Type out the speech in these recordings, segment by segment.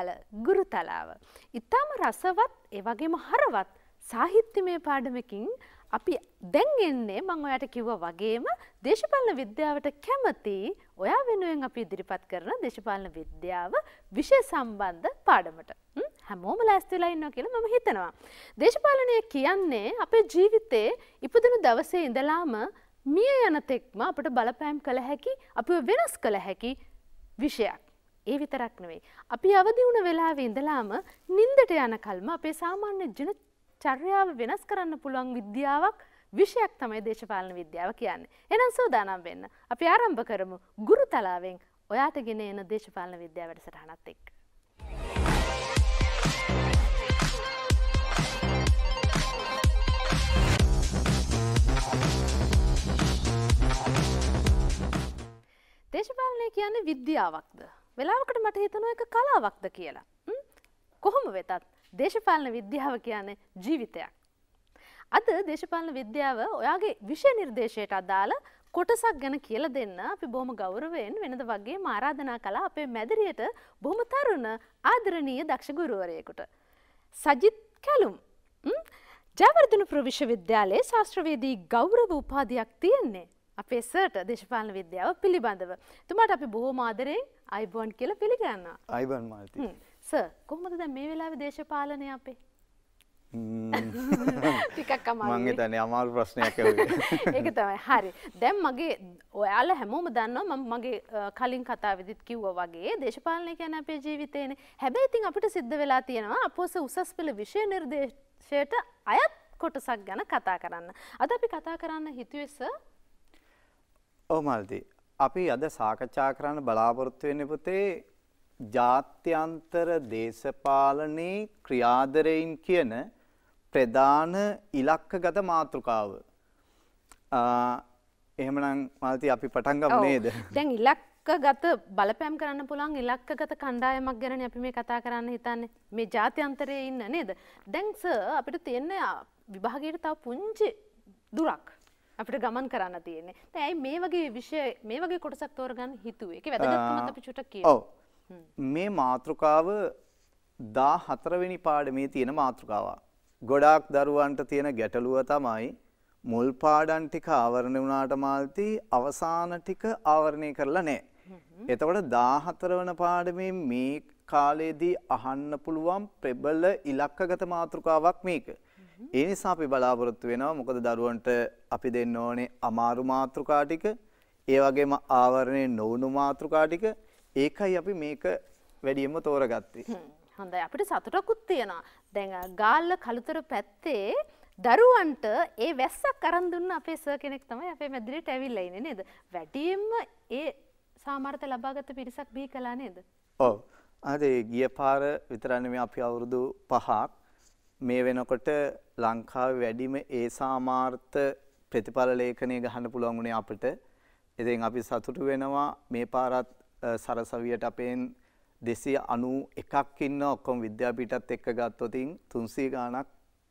කල ගුරුතලාව. ඉතාම රසවත් ඒවගේම හරවත් සාහිත්‍යමය පාඩමකින් අපි දැන් එන්නේ මං ඔයාට කිව්ව වගේම දේශපාලන විද්‍යාවට කැමති ඔයා වෙනුවෙන් අපි ඉදිරිපත් කරන දේශපාලන විද්‍යාව විෂය සම්බන්ධ පාඩමට. හැමෝම ලෑස්ති වෙලා ඉන්නවා කියලා මම හිතනවා. දේශපාලනය කියන්නේ අපේ ජීවිතේ ඉපදුණු දවසේ ඉඳලාම මිය යන තෙක්ම අපට බලපෑම් කළ හැකි අපිව වෙනස් කළ හැකි විෂයක්. ඒ විතරක් නෙවෙයි. අපි අවදි වුණ වෙලාවේ ඉඳලාම නිින්දට යන කල්ම අපේ සාමාන්‍ය ජන චර්යාව වෙනස් කරන්න පුළුවන් විද්‍යාවක් විෂයක් තමයි දේශපාලන විද්‍යාව කියන්නේ. එහෙනම් සූදානම් වෙන්න. අපි ආරම්භ කරමු ගුරුතලාවෙන් ඔයාට ගෙන එන දේශපාලන විද්‍යාව වැඩසටහනත් එක්ක. දේශපාලනය කියන්නේ විද්‍යාවක්ද වෙලාවකට මට හිතනුව එක කලාවක්ද කියලා. කොහොම වෙතත් දේශපාලන විද්‍යාව කියන්නේ ජීවිතයක්. අද දේශපාලන විද්‍යාව ඔයාගේ විෂය නිර්දේශයට අදාළ කොටසක් ගැන කියල දෙන්න අපි බොහොම ගෞරවයෙන් වෙනද වගේ මාරාධනා කලා අපේ මැදිරියට බොහොම තරුණ ආදරණීය දක්ෂගුරුවරයෙකුට. සජිත් කැලුම් ජයවර්ධන ප්‍රවිශ්වවිද්‍යාලයේ ශාස්ත්‍රවේදී ගෞරව උපාධයක් තියෙන්නේ. අපේ සර්ට දේශපාලන විද්‍යාව පිළිබඳව. තුමාට අපි බොහෝ මාදරෙන් අයිබෝන් කියල පිළිගන්න. අයිබන් මාල්ති. ස කොහොමද දැ මේ වෙලාව දේශපාලනය අපේ. ටිකක් මගේ තන අමාල් ප්‍රශ්නයක් ඒක තමයි හරි දැම් මගේ ඔයාල හැමෝම දන්නවා ම මගේ කලින් කතා විදිත් කිව්ව වගේ දේශපාලනය කියන අපේ ජීවිතයන හැබැයි ඉතින් අපිට සිද්ධ වෙලා තියෙනවා අපෝස උසස් පෙළ විෂය නිර්දේශයට අයත් කොටසක් ගැන කතා කරන්න. අද අපි කතා කරන්න හිතුවෙස ඔව් මල්දි. අපි අද සාකච්ඡා කරන්න බලාපොරොත්තු වෙන්නේ පුතේ ජාත්‍යන්තර දේශපාලනයේ ක්‍රියාදරයින් කියන ප්‍රධාන ඉලක්කගත මාතෘකාව. එහෙමනම් මල්ති අපි පටන් ගමු නේද? දැන් ඉලක්කගත බලපෑම් කරන්න පුළුවන් ඉලක්කගත කණ්ඩායමක් ගැන අපි මේ කතා කරන්න හිතන්නේ. මේ ජාත්‍යන්තරයේ ඉන්න නේද? දැන් සර් අපිට තියෙන විභාගයට තව පුංචි දුරක්. අපිට ගමන් කරන්න තියෙන්නේ. දැන් ඇයි මේ වගේ විෂය මේ වගේ කොටසක් තෝරගන්න හිතුවේ? ඒකේ වැදගත්කමත් අපි චුට්ටක් කියමු. ඔව්. මේ මාතෘකාව 14 වෙනි පාඩමේ තියෙන මාතෘකාව. ගොඩාක් දරුවන්ට තියෙන ගැටලුව තමයි මුල් පාඩම් ටික ආවරණය වුණාට මාල්ති අවසාන ටික ආවරණය කරලා නැහැ. එතකොට 14 වෙනි පාඩමේ මේ කාලයේදී අහන්න පුළුවන් ප්‍රබල ඉලක්කගත මාතෘකාවක් මේක. ඒ නිසා අපි බලාපොරොත්තු වෙනවා මොකද දරුවන්ට අපි දෙන්න ඕනේ අමාරු මාතෘකා ටික, ඒ වගේම ආවරණේ නොවුණු මාතෘකා ටික. ඒකයි අපි මේක වැඩියෙන්ම තෝරගත්තේ. හොඳයි අපිට සතුටකුත් තියෙනවා. දැන් ගාල්ල කලුතර පැත්තේ දරුවන්ට ඒ වැස්සක් අරන් දුන්න අපේ සර් කෙනෙක් තමයි අපේ මැදිරියට ඇවිල්ලා ඉන්නේ නේද? වැඩියෙන්ම ඒ සාමර්ථ ලබාගත් පිරිසක් බිහි කළා නේද? ඔව්. අද ගිය පාර විතරන්නේ අපි අවුරුදු 5ක් මේ වෙනකොට ලංකාවේ වැඩිම ඒ සාමාර්ථ ප්‍රතිඵල ලේඛනය ගහන්න පුළුවන් වුණේ අපිට. ඉතින් අපි සතුටු වෙනවා මේ පාරත් සරසවියට අපෙන් 291ක් ඉන්න ඔක්කොම විද්‍යාපීඨත් එක්ක ගත්තොත් 300 ගාණක්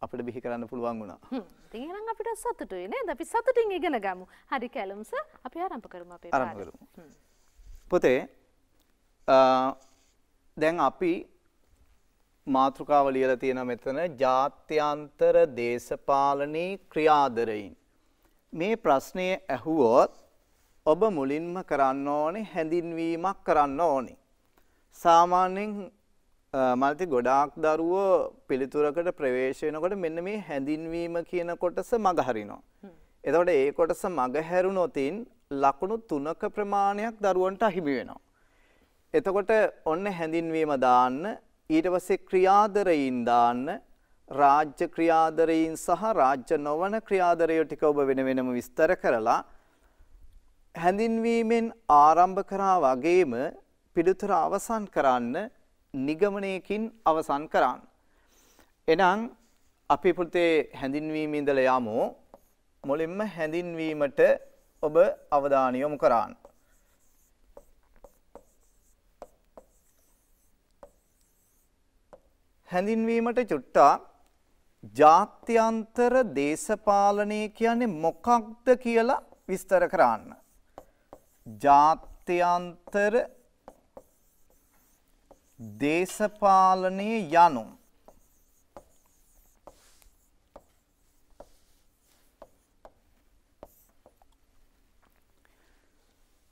අපිට බිහි කරන්න පුළුවන් වුණා. හ්ම්. ඉතින් එහෙනම් අපිට සතුටුයි නේද? අපි සතුටින් ඉගෙන ගමු. හරි කැලම් සර්. අපි ආරම්භ කරමු අපේ පාඩම. ආරම්භ කරමු. පොතේ දැන් අපි මාතෘකාව ලියලා තියෙන මෙතන ජාත්‍යන්තර දේශපාලනී ක්‍රියාදරයින්. මේ ප්‍රශ්නය ඇහුවොත් ඔබ මුලින්ම කරන්න ඕනේ හැඳින්වීමක් කරන්න ඕනේ. සාමාන්‍යයෙන් මල්ති ගොඩාක් දරුවෝ පිළිතුරකට ප්‍රවේශ වෙනකොට මෙන්න මේ හැඳින්වීම කියන කොටස මගහරිනවා. එතකොට ඒ කොටස මගහැරුණොතින් ලකුණු තුනක ප්‍රමාණයක් දරුවන්ට අහිමි වෙනවා. එතකොට ඔන්න හැඳින්වීම දාන්න ඊට පස්සේ ක්‍රියාදරයින් දාන්න රාජ්‍ය ක්‍රියාදරයින් සහ රාජ්‍ය නොවන ක්‍රියාදරය ටික ඔබ වෙන වෙනම විස්තර කරලා හැඳින්වීමෙන් ආරම්භ කරා වගේම පිළිතුර අවසන් කරන්න නිගමනයකින් අවසන් කරන්න. එනම් අපි පුතේ හැඳින්වීම ඉඳලා යමු. මුලින්ම හැඳින්වීමට ඔබ අවධානය යොමු කරන්න. හැඳින්වීමට චුට්ටා ජාත්‍යන්තර දේශපාලනය කියන්නේ මොකක්ද කියලා විස්තර කරන්න. ජාත්‍යන්තර දේශපාලනය යනු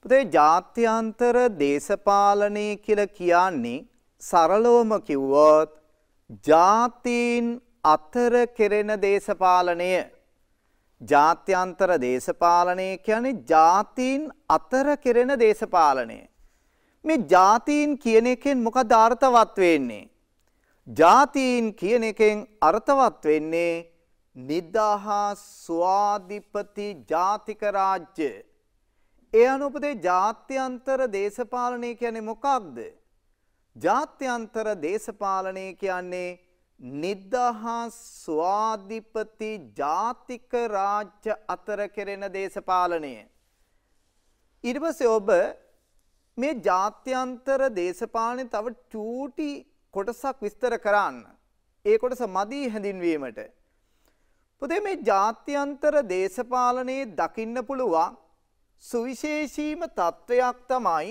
පුතේ ජාත්‍යන්තර දේශපාලනය කියලා කියන්නේ සරලවම කිව්වොත් ජාතීන් අතර කෙරෙන දේශපාලනය ජාත්‍යන්තර දේශපාලනය කියන්නේ ජාතීන් අතර කෙරෙන දේශපාලනය. මේ ජාතීන් කියන එකෙන් මොකද අර්ථවත් වෙන්නේ? ජාතීන් කියන එකෙන් අර්ථවත් වෙන්නේ නිදහා ස්වාධිපති ජාතික රාජ්‍ය. ඒ අනුපදේ ජාත්‍යන්තර දේශපාලනය කියන්නේ මොකක්ද? ජාත්‍යන්තර දේශපාලනය කියන්නේ නිදහා ස්වාධිපති ජාතික රාජ්‍ය අතර කෙරෙන දේශපාලනය. ඊට පස්සේ ඔබ මේ ජාත්‍යන්තර දේශපාලනය තව චූටි කොටසක් විස්තර කරන්න. ඒ කොටස මදි හැඳින්වීමට. පුතේ මේ ජාත්‍යන්තර දේශපාලනයේ දකින්න පුළුවන් සුවිශේෂීම තත්ත්වයක් තමයි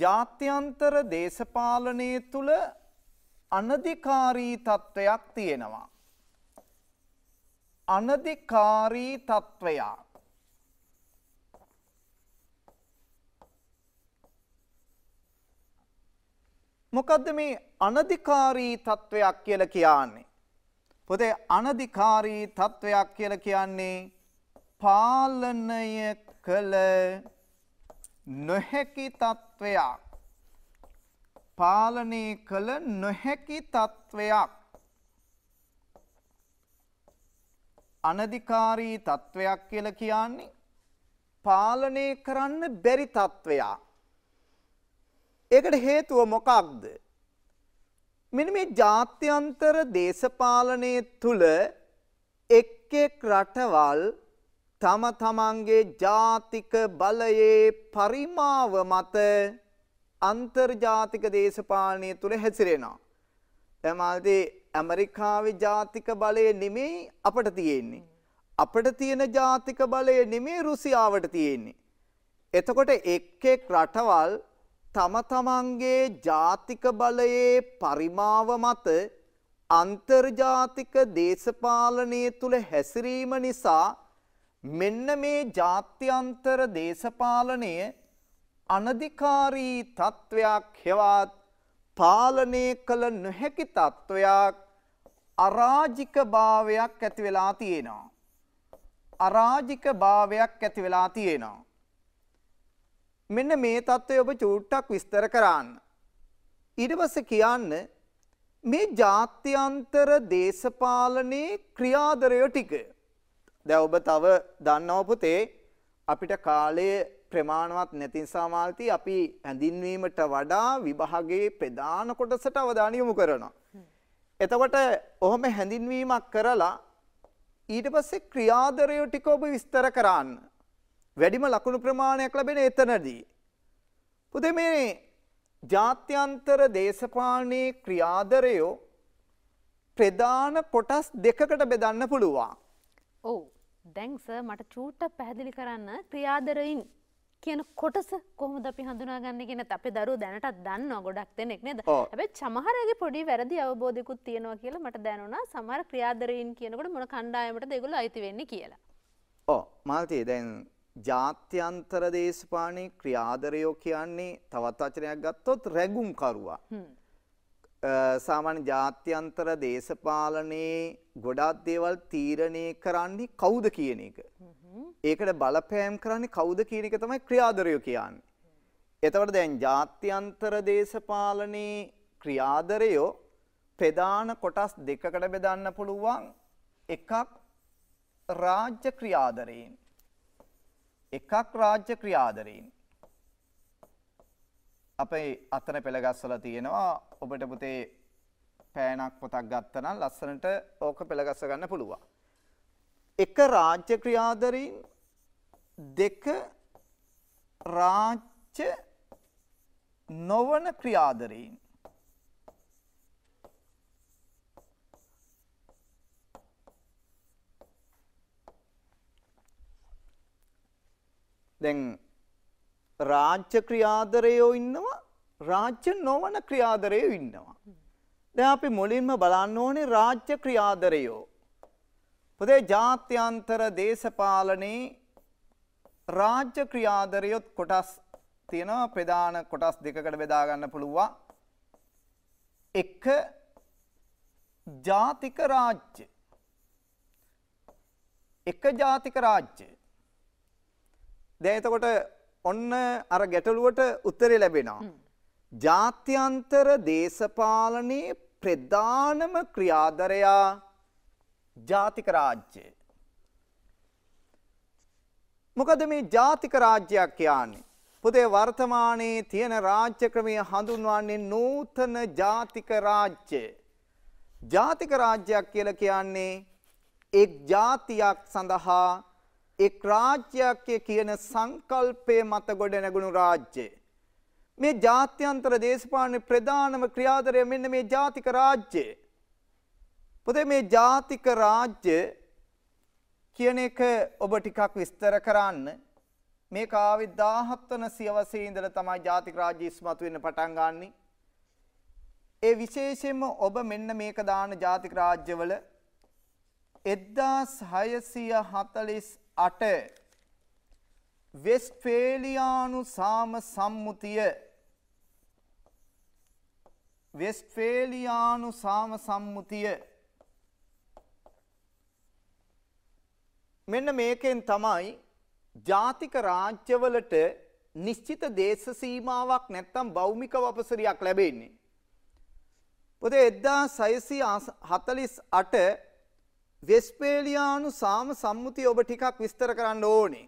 ජාත්‍යන්තර දේශපාලනය තුළ අනධිකාරී තත්ත්වයක් තියෙනවා. අනධිකාරී තත්ත්වයක්. මොකදද මේ අනධිකාරී තත්ත්වයක් කියල කියන්නේ. පොදේ අනධිකාරී තත්ත්වයක් කියල කියන්නේ පාලනය කළ නොහැකි තත්ත්වයක් පාලනය කළ නොහැකි තත්ත්වයක් අනධිකාරී තත්ත්වයක් කියල කියන්නේ පාලනය කරන්න බැරි තත්ත්වයා. ඒකට හේතුව මොකක්ද. මෙනි මේ ජාත්‍යන්තර දේශපාලනය තුළ එක් එක් රටවල් තම තමන්ගේ ජාතික බලයේ පරිමාව මත අන්තර්ජාතික දේශපාලනය තුළ හැසිරෙනවා. තැමල්දී ඇමරිකාවේ ජාතික බලය නෙමෙයි අපට තියෙන්නේ. අපට තියෙන ජාතික බලය නෙමේ රුසියාවට තියෙන්නේ. එතකොට එක් එක් රටවල් තම තමන්ගේ ජාතික බලයේ පරිමාව මත අන්තර්ජාතික දේශපාලනය තුළ හැසිරීම නිසා මෙන්න මේ ජාත්‍යන්තර දේශපාලනය අනධිකාරී තත්ත්වයක් හෙවත් පාලනය කළ නොහැකි තත්ත්වයක් අරාජික භාවයක් ඇති වෙලා තියෙනවා. අරාජික භාවයක් ඇති වෙලා තියෙනවා. මෙන්න මේ තත්ත්වය ඔබ චූට්ටක් විස්තර කරන්න. ඊට පස්සේ කියන්න මේ ජාත්‍යන්තර දේශපාලනයේ ක්‍රියාදරය ටික දැන් ඔබ තව දන්නව පුතේ අපිට කාලය ප්‍රමාණවත් නැති නිසා මාල්ති අපි හැඳින්වීමට වඩා විභාගයේ ප්‍රධාන කොටසට අවධානය යොමු කරනවා. එතකොට ඔහොම හැඳින්වීමක් කරලා ඊට පස්සේ ක්‍රියාදරය ටික ඔබ විස්තර කරන්න. වැඩිම ලකුණු ප්‍රමාණයක් ලැබෙන එතනදී. පුතේ මේ ජාත්‍යන්තර දේශපාලනයේ ක්‍රියාදරයෝ ප්‍රධාන කොටස් දෙකකට බෙදන්න පුළුවන්. ඔව් දැන්ස මට චූට්ට පැහැදිලි කරන්න ක්‍රියාදරයින් කියන කොටස කොහොමද අපි හඳුනාගන්න කියෙන අපේ දරු දැනටත් දන්න ගොඩක් දෙනෙක් නද ඇ චමහරගේ පොඩි වැරදි අවබෝධකුත් තියෙනවා කියලා මට දැනුනා සමර ක්‍රියාදරයින් කියනකට මොන කණ්ඩායමට දෙගුල අයිති වෙන්න කියලා. ඕ මල්තිය දැන් ජාත්‍යන්තර දේශපානය ක්‍රියාදරයෝ කියන්නේ තවත් අචනයක් ගත්තොත් රැගුම්කරුවා. සාමාන්‍ය ජාත්‍යන්තර දේශපාලනයේ ගොඩාක් දේවල් තීරණය කරන්නේ කවුද කියන එක. ඒකට බලපෑම් කරන්නේ කවුද කියන එක තමයි ක්‍රියාදරය කියන්නේ. එතකොට දැන් ජාත්‍යන්තර දේශපාලනයේ ක්‍රියාදරය ප්‍රධාන කොටස් දෙකකට බෙදන්න පුළුවන්. එකක් රාජ්‍ය ක්‍රියාදරයෙන්. එකක් රාජ්‍ය ක්‍රියාදරයෙන්. අපේ අතන පෙළගස්සලා තියෙනවා. ඔබට පුතේ පෑනක් පොතක් ගත්ත නම් ලස්සනට ඕක පෙළගස්ස ගන්න පුළුවන්. එක රාජ්‍ය ක්‍රියාදරින් දෙක රාජ්‍ය නොවන ක්‍රියාදරීන් දැන් රාජ්‍ය ක්‍රියාදරයෝ ඉන්නවා රාජ්‍ය නොවන ක්‍රියාදරයෝ ඉන්නවා. දැන් අපි මුලින්ම බලන්න ඕනේ රාජ්‍ය ක්‍රියාදරයෝ. පොදේ ජාත්‍යන්තර දේශපාලනයේ රාජ්‍ය ක්‍රියාදරයොත් කොටස් තියෙනවා ප්‍රධාන කොටස් දෙකකට බෙදා ගන්න පුළුවන්. එක ජාතික රාජ්‍ය. එක ජාතික රාජ්‍ය. දැන් එතකොට ඔන්න අර ගැටලුවට උත්තරේ ලැබෙනවා. ජාත්‍යන්තර දේශපාලනයේ ප්‍රධානම ක්‍රියාදරයා ජාතික රාජ්‍යය. මොකද මේ ජාතික රාජ්‍යයක් කියන්නේ. පුදේ වර්තමානයේ තියෙන රාජ්‍ය ක්‍රමය හඳුන්වන්නේ නූතන ජාතික රාජ්‍යය. ජාතික රාජ්‍යයක් කියලා කියන්නේ එක් ජාතියක් සඳහා එක් රාජ්‍යයක් කියන සංකල්පය මත ගොඩ නැගුණු රාජ්‍යය. මේ ජාත්‍යන්තර දේශපාලන ප්‍රධානම ක්‍රියාදරය මෙන්න මේ ජාතික රාජ්‍යය. පොතේ මේ ජාතික රාජ්‍ය කියන එක ඔබ ටිකක් විස්තර කරන්න මේ කාවි දාහත්වන සියවසේ ඉඳල තමයි ජාතික රාජ්‍ය ඉස්මතු වෙන්න පටන් ගන්නෙ. ඒ විශේෂයෙන්ම ඔබ මෙන්න මේක දාන ජාතික රාජ්‍යවල 1640 අට වෙස්ට්ෆේලියානු සාම සම්මුතිය වෙස්ට්ෆේලියානු සාම සම්මුතිය මෙන්න මේකෙන් තමයි ජාතික රාජ්‍යවලට නිශ්චිත දේශ සීමාවක් නැත්තම් භෞමික වපසරියක් ලැබෙන්නේ. පොතේ 1648 වෙස්පේලියානු සාම සම්මුතිය ඔබ ටිකක් විස්තර කරන්න ඕනේ.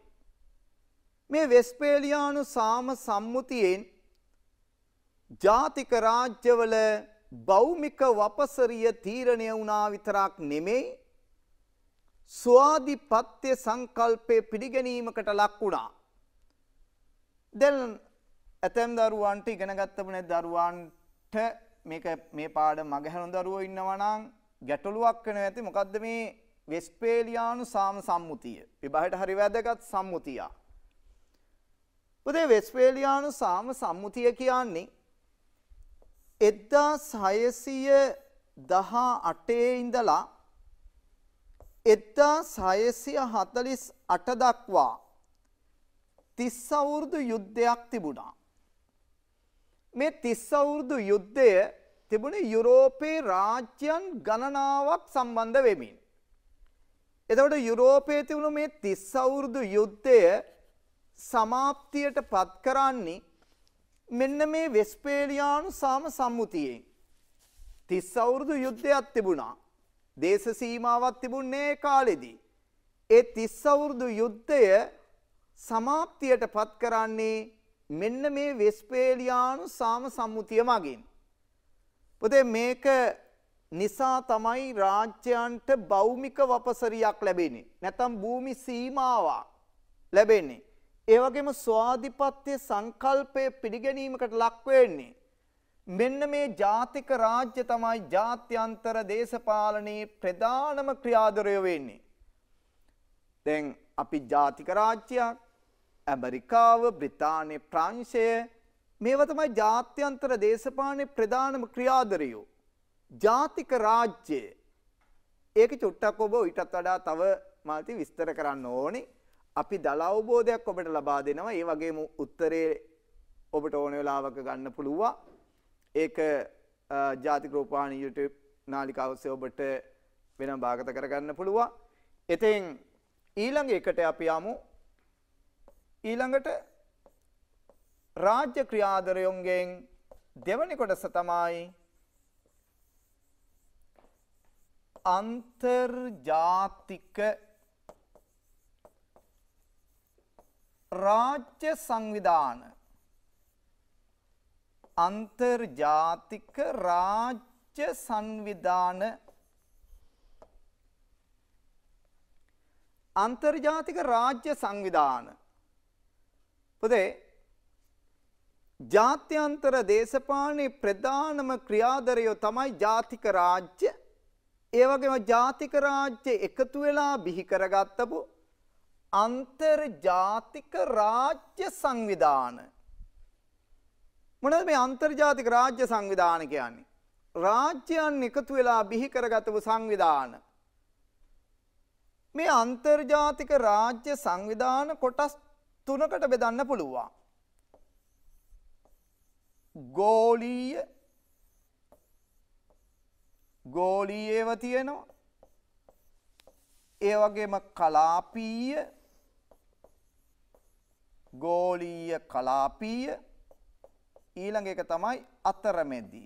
මේ වෙස්පේලියානු සාම සම්මුතියෙන් ජාතික රාජ්‍යවල බෞමික වපසරිය තීරණය වුණා විතරක් නෙමෙයි ස්වාධිපත්‍ය සංකල්පය පිළිගැනීමකට ලක් වුණා. දැන් ඇතැම් දරුවන්ට ඉගෙන ගත්තපු නැති දරුවන්ට මේක මේ පාඩම මගහැරුණු දරුවෝ ඉන්නවා නම් ගැටලුවක් වෙන ඇති මොකද්ද මේ වෙස්පේලියානු සාම සම්මුතිය. විභාගයට හරි වැදගත් සම්මුතියක්. පුතේ වෙස්පේලියානු සාම සම්මුතිය කියන්නේ 1618 ඉඳලා 1648 දක්වා 30 අවුරුදු යුද්ධයක් තිබුණා. මේ 30 අවුරුදු යුද්ධය තිබුණේ යුරෝපයේ රාජ්‍යයන් ගණනාවක් සම්බන්ධ වෙමින්. එතකොට යුරෝපයේ තිබුණු මේ 30 අවුරුදු යුද්ධය සමාප්තියට පත් කරන්නේ මෙන්න මේ වෙස්පේලියානු සාම සම්මුතියෙන්. 30 අවුරුදු යුද්ධයක් තිබුණා. දේශ සීමාවක් තිබුණේ කාලෙදී. ඒ 30 අවුරුදු යුද්ධය සමාප්තියට පත් කරන්නේ මෙන්න මේ වෙස්පේලියානු සාම සම්මුතිය මගින්. ඔද මේක නිසා තමයි රාජ්‍යයන්ට බෞමික වපසරියක් ලැබෙන්නේ. නැතම් භූමි සීමාවක් ලැබෙන්නේ. ඒ වගේම ස්වාධිපත්‍ය සංකල්පය පිළිගැනීමකට ලක් වෙන්නේ. මෙන්න මේ ජාතික රාජ්‍ය තමයි ජාත්‍යන්තර දේශපාලනයේ ප්‍රධානම ක්‍රියාධරය වෙන්නේ. දැන් අපි ජාතික රාජ්‍යයක් ඇමරිකාව, බ්‍රිතාන්‍ය, ප්‍රංශය මේවා තමයි ජාත්‍යන්තර දේශපාලනයේ ප්‍රධානම ක්‍රියාධරයෝ. ජාතික රාජ්‍ය. ඒක චුට්ටක් ඔබ ඊටත් වඩා තව මාති විස්තර කරන්න ඕනේ. අපි දල අවබෝධයක් ඔබට ලබා දෙනවා. ඒ වගේම උත්තරේ ඔබට ඕන වෙලාවක ගන්න පුළුවන්. ඒක ජාතික රූපවාහිනී YouTube නාලිකාව ඔස්සේ ඔබට වෙනම භාගත කරගන්න පුළුවන්. එතෙන් ඊළඟ එකට අපි යමු. ඊළඟට රාජ්‍ය ක්‍රියාදරයොන්ගෙන් දෙවනි කොටස තමයි අන්තර්ජාතික රාජ්‍ය සංවිධාන අන්තර්ජාතික රාජ්‍ය සංවිධාන අන්තර්ජාතික රාජ්‍ය සංවිධාන පුතේ ජාත්‍යන්තර දේශපාලනයේ ප්‍රධානම ක්‍රියාදරයෝ තමයි ජාතික රාජ්‍ය. ඒ වගේම ජාතික රාජ්‍ය එකතු වෙලා බිහි කරගත්තපු අන්තර්ජාතික රාජ්‍ය සංවිධාන. මොනවද මේ අන්තර්ජාතික රාජ්‍ය සංවිධාන කියන්නේ? රාජ්‍යයන් එකතු වෙලා බිහි කරගත්තු සංවිධාන. මේ අන්තර්ජාතික රාජ්‍ය සංවිධාන කොටස් තුනකට බෙදන්න පුළුවන්. ගෝලීය ගෝලීයව තියෙනවා ඒ වගේම කලාපීය ගෝලීය කලාපීය ඊළඟ එක තමයි අතරමැදි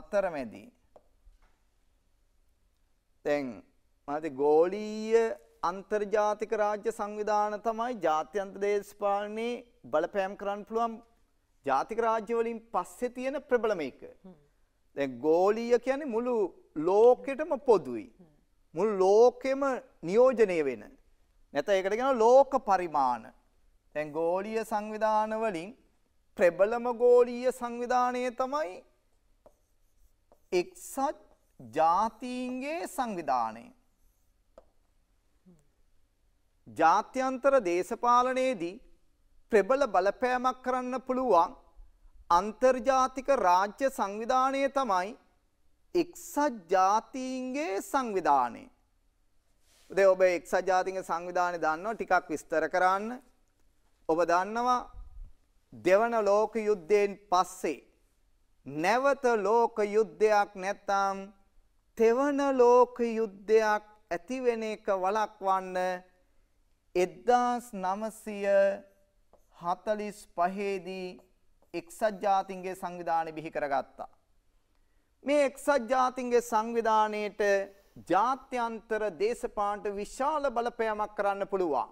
අතරමැදි දැන් මාතේ ගෝලීය අන්තර්ජාතික රාජ්‍ය සංවිධාන තමයි ජාත්‍යන්තර දේශපාලනේ බලපෑම් කරන්න පුළුවන් ජාතික රාජ්‍යවලින් පස්සේ තියෙන ප්‍රබලම එක. දැන් ගෝලීය කියන්නේ මුළු ලෝකෙටම පොදුයි. මුළු ලෝකෙම නියෝජනය වෙන. නැත්නම් ඒකට කියනවා ලෝක පරිමාණ. දැන් ගෝලීය සංවිධාන වලින් ප්‍රබලම ගෝලීය සංවිධානය තමයි එක්සත් ජාතීන්ගේ සංවිධානය. ජාත්‍යන්තර දේශපාලනයේදී ප්‍රබල බලපෑමක් කරන්න පුළුවන් අන්තර්ජාතික රාජ්‍ය සංවිධානය තමයි එක්සත් ජාතීන්ගේ සංවිධානය. උදේ ඔබ එක්සත් ජාතින්ගේ සංවිධානය දන්නවා ටිකක් විස්තර කරන්න. ඔබ දන්නවා දෙවන ලෝක යුද්ධයෙන් පස්සේ නැවත ලෝක යුද්ධයක් නැත්නම් තෙවන ලෝක යුද්ධයක් ඇතිවෙන එක වළක්වන්න 1945 දී එක්සත් ජාතීන්ගේ සංවිධානය බිහි කරගත්තා. මේ එක්සත් ජාතීන්ගේ සංවිධානයේට ජාත්‍යන්තර දේශපාලනට විශාල බලපෑමක් කරන්න පුළුවන්.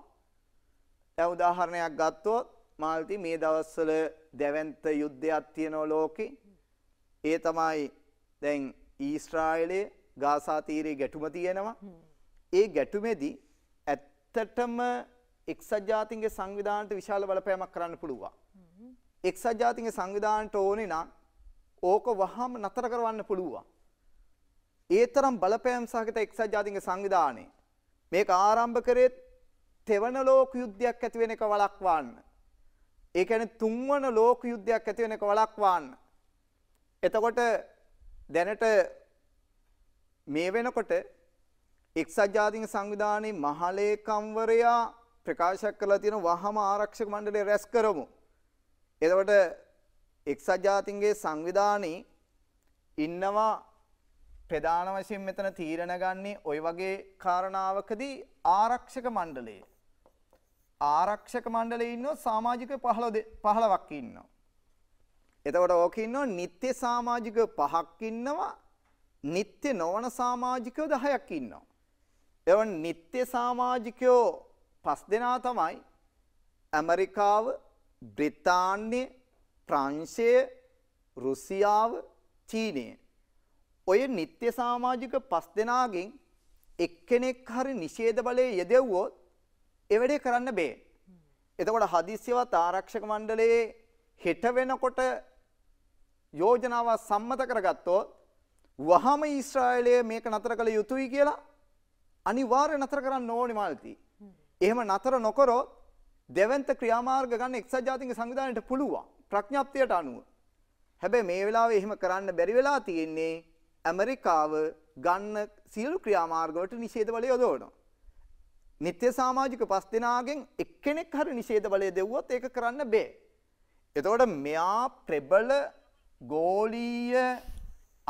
දැන් උදාහරණයක් ගත්තොත් මාල්ති මේ දවස්වල දැවැන්ත යුද්ධයක් තියෙනවා ලෝකේ. ඒ තමයි දැන් ඊශ්‍රායලයේ ගාසා තීරයේ ගැටුම තියෙනවා. ඒ ගැටුමේදී ඇත්තටම එක්සත් ජාතීන්ගේ සංවිධානයට විශාල බලපෑමක් කරන්න පුළුවන්. එක්සත් ජාතීන්ගේ සංවිධානයට ඕනේ නම් ඕක වහම නතර කරවන්න පුළුවන්. ඒ තරම් බලපෑම් සහගත එක්සත් ජාතීන්ගේ සංවිධානයේ මේක ආරම්භ කරේ තෙවන ලෝක යුද්ධයක් ඇති වෙන එක වළක්වන්න. ඒ කියන්නේ තුන්වන ලෝක යුද්ධයක් ඇති වෙන එක වළක්වන්න. එතකොට දැනට මේ වෙනකොට එක්සත් ජාතික සංවිධානයේ මහලේකම්වරයා ප්‍රකාශ කරලා තියෙන වහම ආරක්ෂක මණ්ඩලය රැස් කරමු. එතකොට එක්සත් ජාතින්ගේ සංවිධානයේ ඉන්නවා ප්‍රධාන වශයෙන් මෙතන තීරණ ගන්නේ ওই වගේ කාරණාවකදී ආරක්ෂක මණ්ඩලයේ ආරක්ෂක මණ්ඩලයේ ඉන්නෝ සමාජික 15 15ක් ඉන්නවා. එතකොට ඕක ඉන්නෝ නිත්‍ය සමාජික 5ක් ඉන්නවා. නිත්‍ය නොවන සමාජිකයෝ 10ක් ඉන්නවා. එවන් නිත්‍ය සමාජිකයෝ පස් දෙනා තමයි ඇමරිකාව, බ්‍රිතාන්‍ය, ප්‍රංශය, රුසියාව, චීනය. ඔය නිත්‍ය සමාජික පස් දෙනාගෙන් එක්කෙනෙක් හරි නිෂේධ බලයේ යෙදෙව්වොත් ඒ වැඩේ කරන්න බෑ. එතකොට හදිස්සියවත් ආරක්ෂක මණ්ඩලයේ හෙට වෙනකොට යෝජනාව සම්මත කරගත්තොත් වහම ඊශ්‍රායලය මේක නතර කළ යුතුයි කියලා අනිවාර්ය නතර කරන්න ඕනේ මාල්ති. එහෙම නතර නොකරොත් දෙවන්ත ක්‍රියාමාර්ග ගන්න එක්සත් ජාතික සංවිධානයට පුළුවන් ප්‍රඥාප්තියට අනුව. හැබැයි මේ වෙලාවේ එහෙම කරන්න බැරි වෙලා තියෙන්නේ ඇමරිකාව ගන්න සියලු ක්‍රියාමාර්ගවලට නිෂේධ බලය යොදවනවා. නිත්‍ය සමාජික පස් දෙනාගෙන් එක්කෙනෙක් හරි නිෂේධ බලය දෙව්වොත් ඒක කරන්න බෑ. එතකොට මෙයා ප්‍රබල ගෝලීය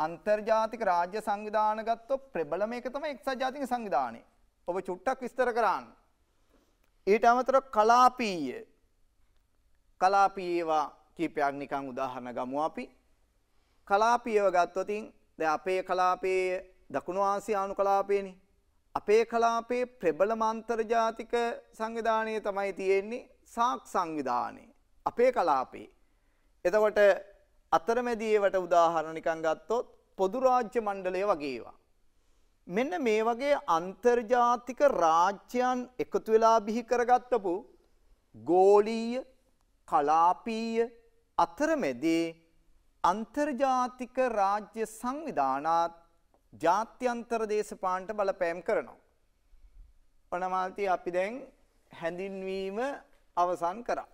අන්තර්ජාතික රාජ්‍ය සංවිධාන ගත්තොත් ප්‍රබලම එක තමයි එක්සත් ජාතික සංවිධානය. ඔබ චුට්ටක් විස්තර කරන්න. ඊට අමතරව කලාපීය කලාපීය ඒවා කීපයක් නිකන් උදාහරණ ගමු අපි. කලාපීයව ගත්තොත් දැන් අපේ කලාපයේ දකුණු ආසියානු කලාපයේනේ. අපේ කලාපයේ ප්‍රබලම අන්තර්ජාතික සංවිධානය තමයි තියෙන්නේ සාක් සංවිධානය. අපේ කලාපේ. එතකොට අතරමැදි ඒවට උදාහරණ නිකන් ගත්තොත් පොදු රාජ්‍ය මණ්ඩලය වගේ ඒවා. මෙන්න මේ වගේ අන්තර්ජාතික රාජ්‍යයන් එකතු වෙලා බිහි කරගත්තපු ගෝලීය කලාපීය අතරමැදී අන්තර්ජාතික රාජ්‍ය සංවිධානාත් ජාත්‍යන්තර දේශපාලනට බලපෑම් කරනවා. ඔනමාල්ති අපි දැන් හැඳින්වීම අවසන් කරා.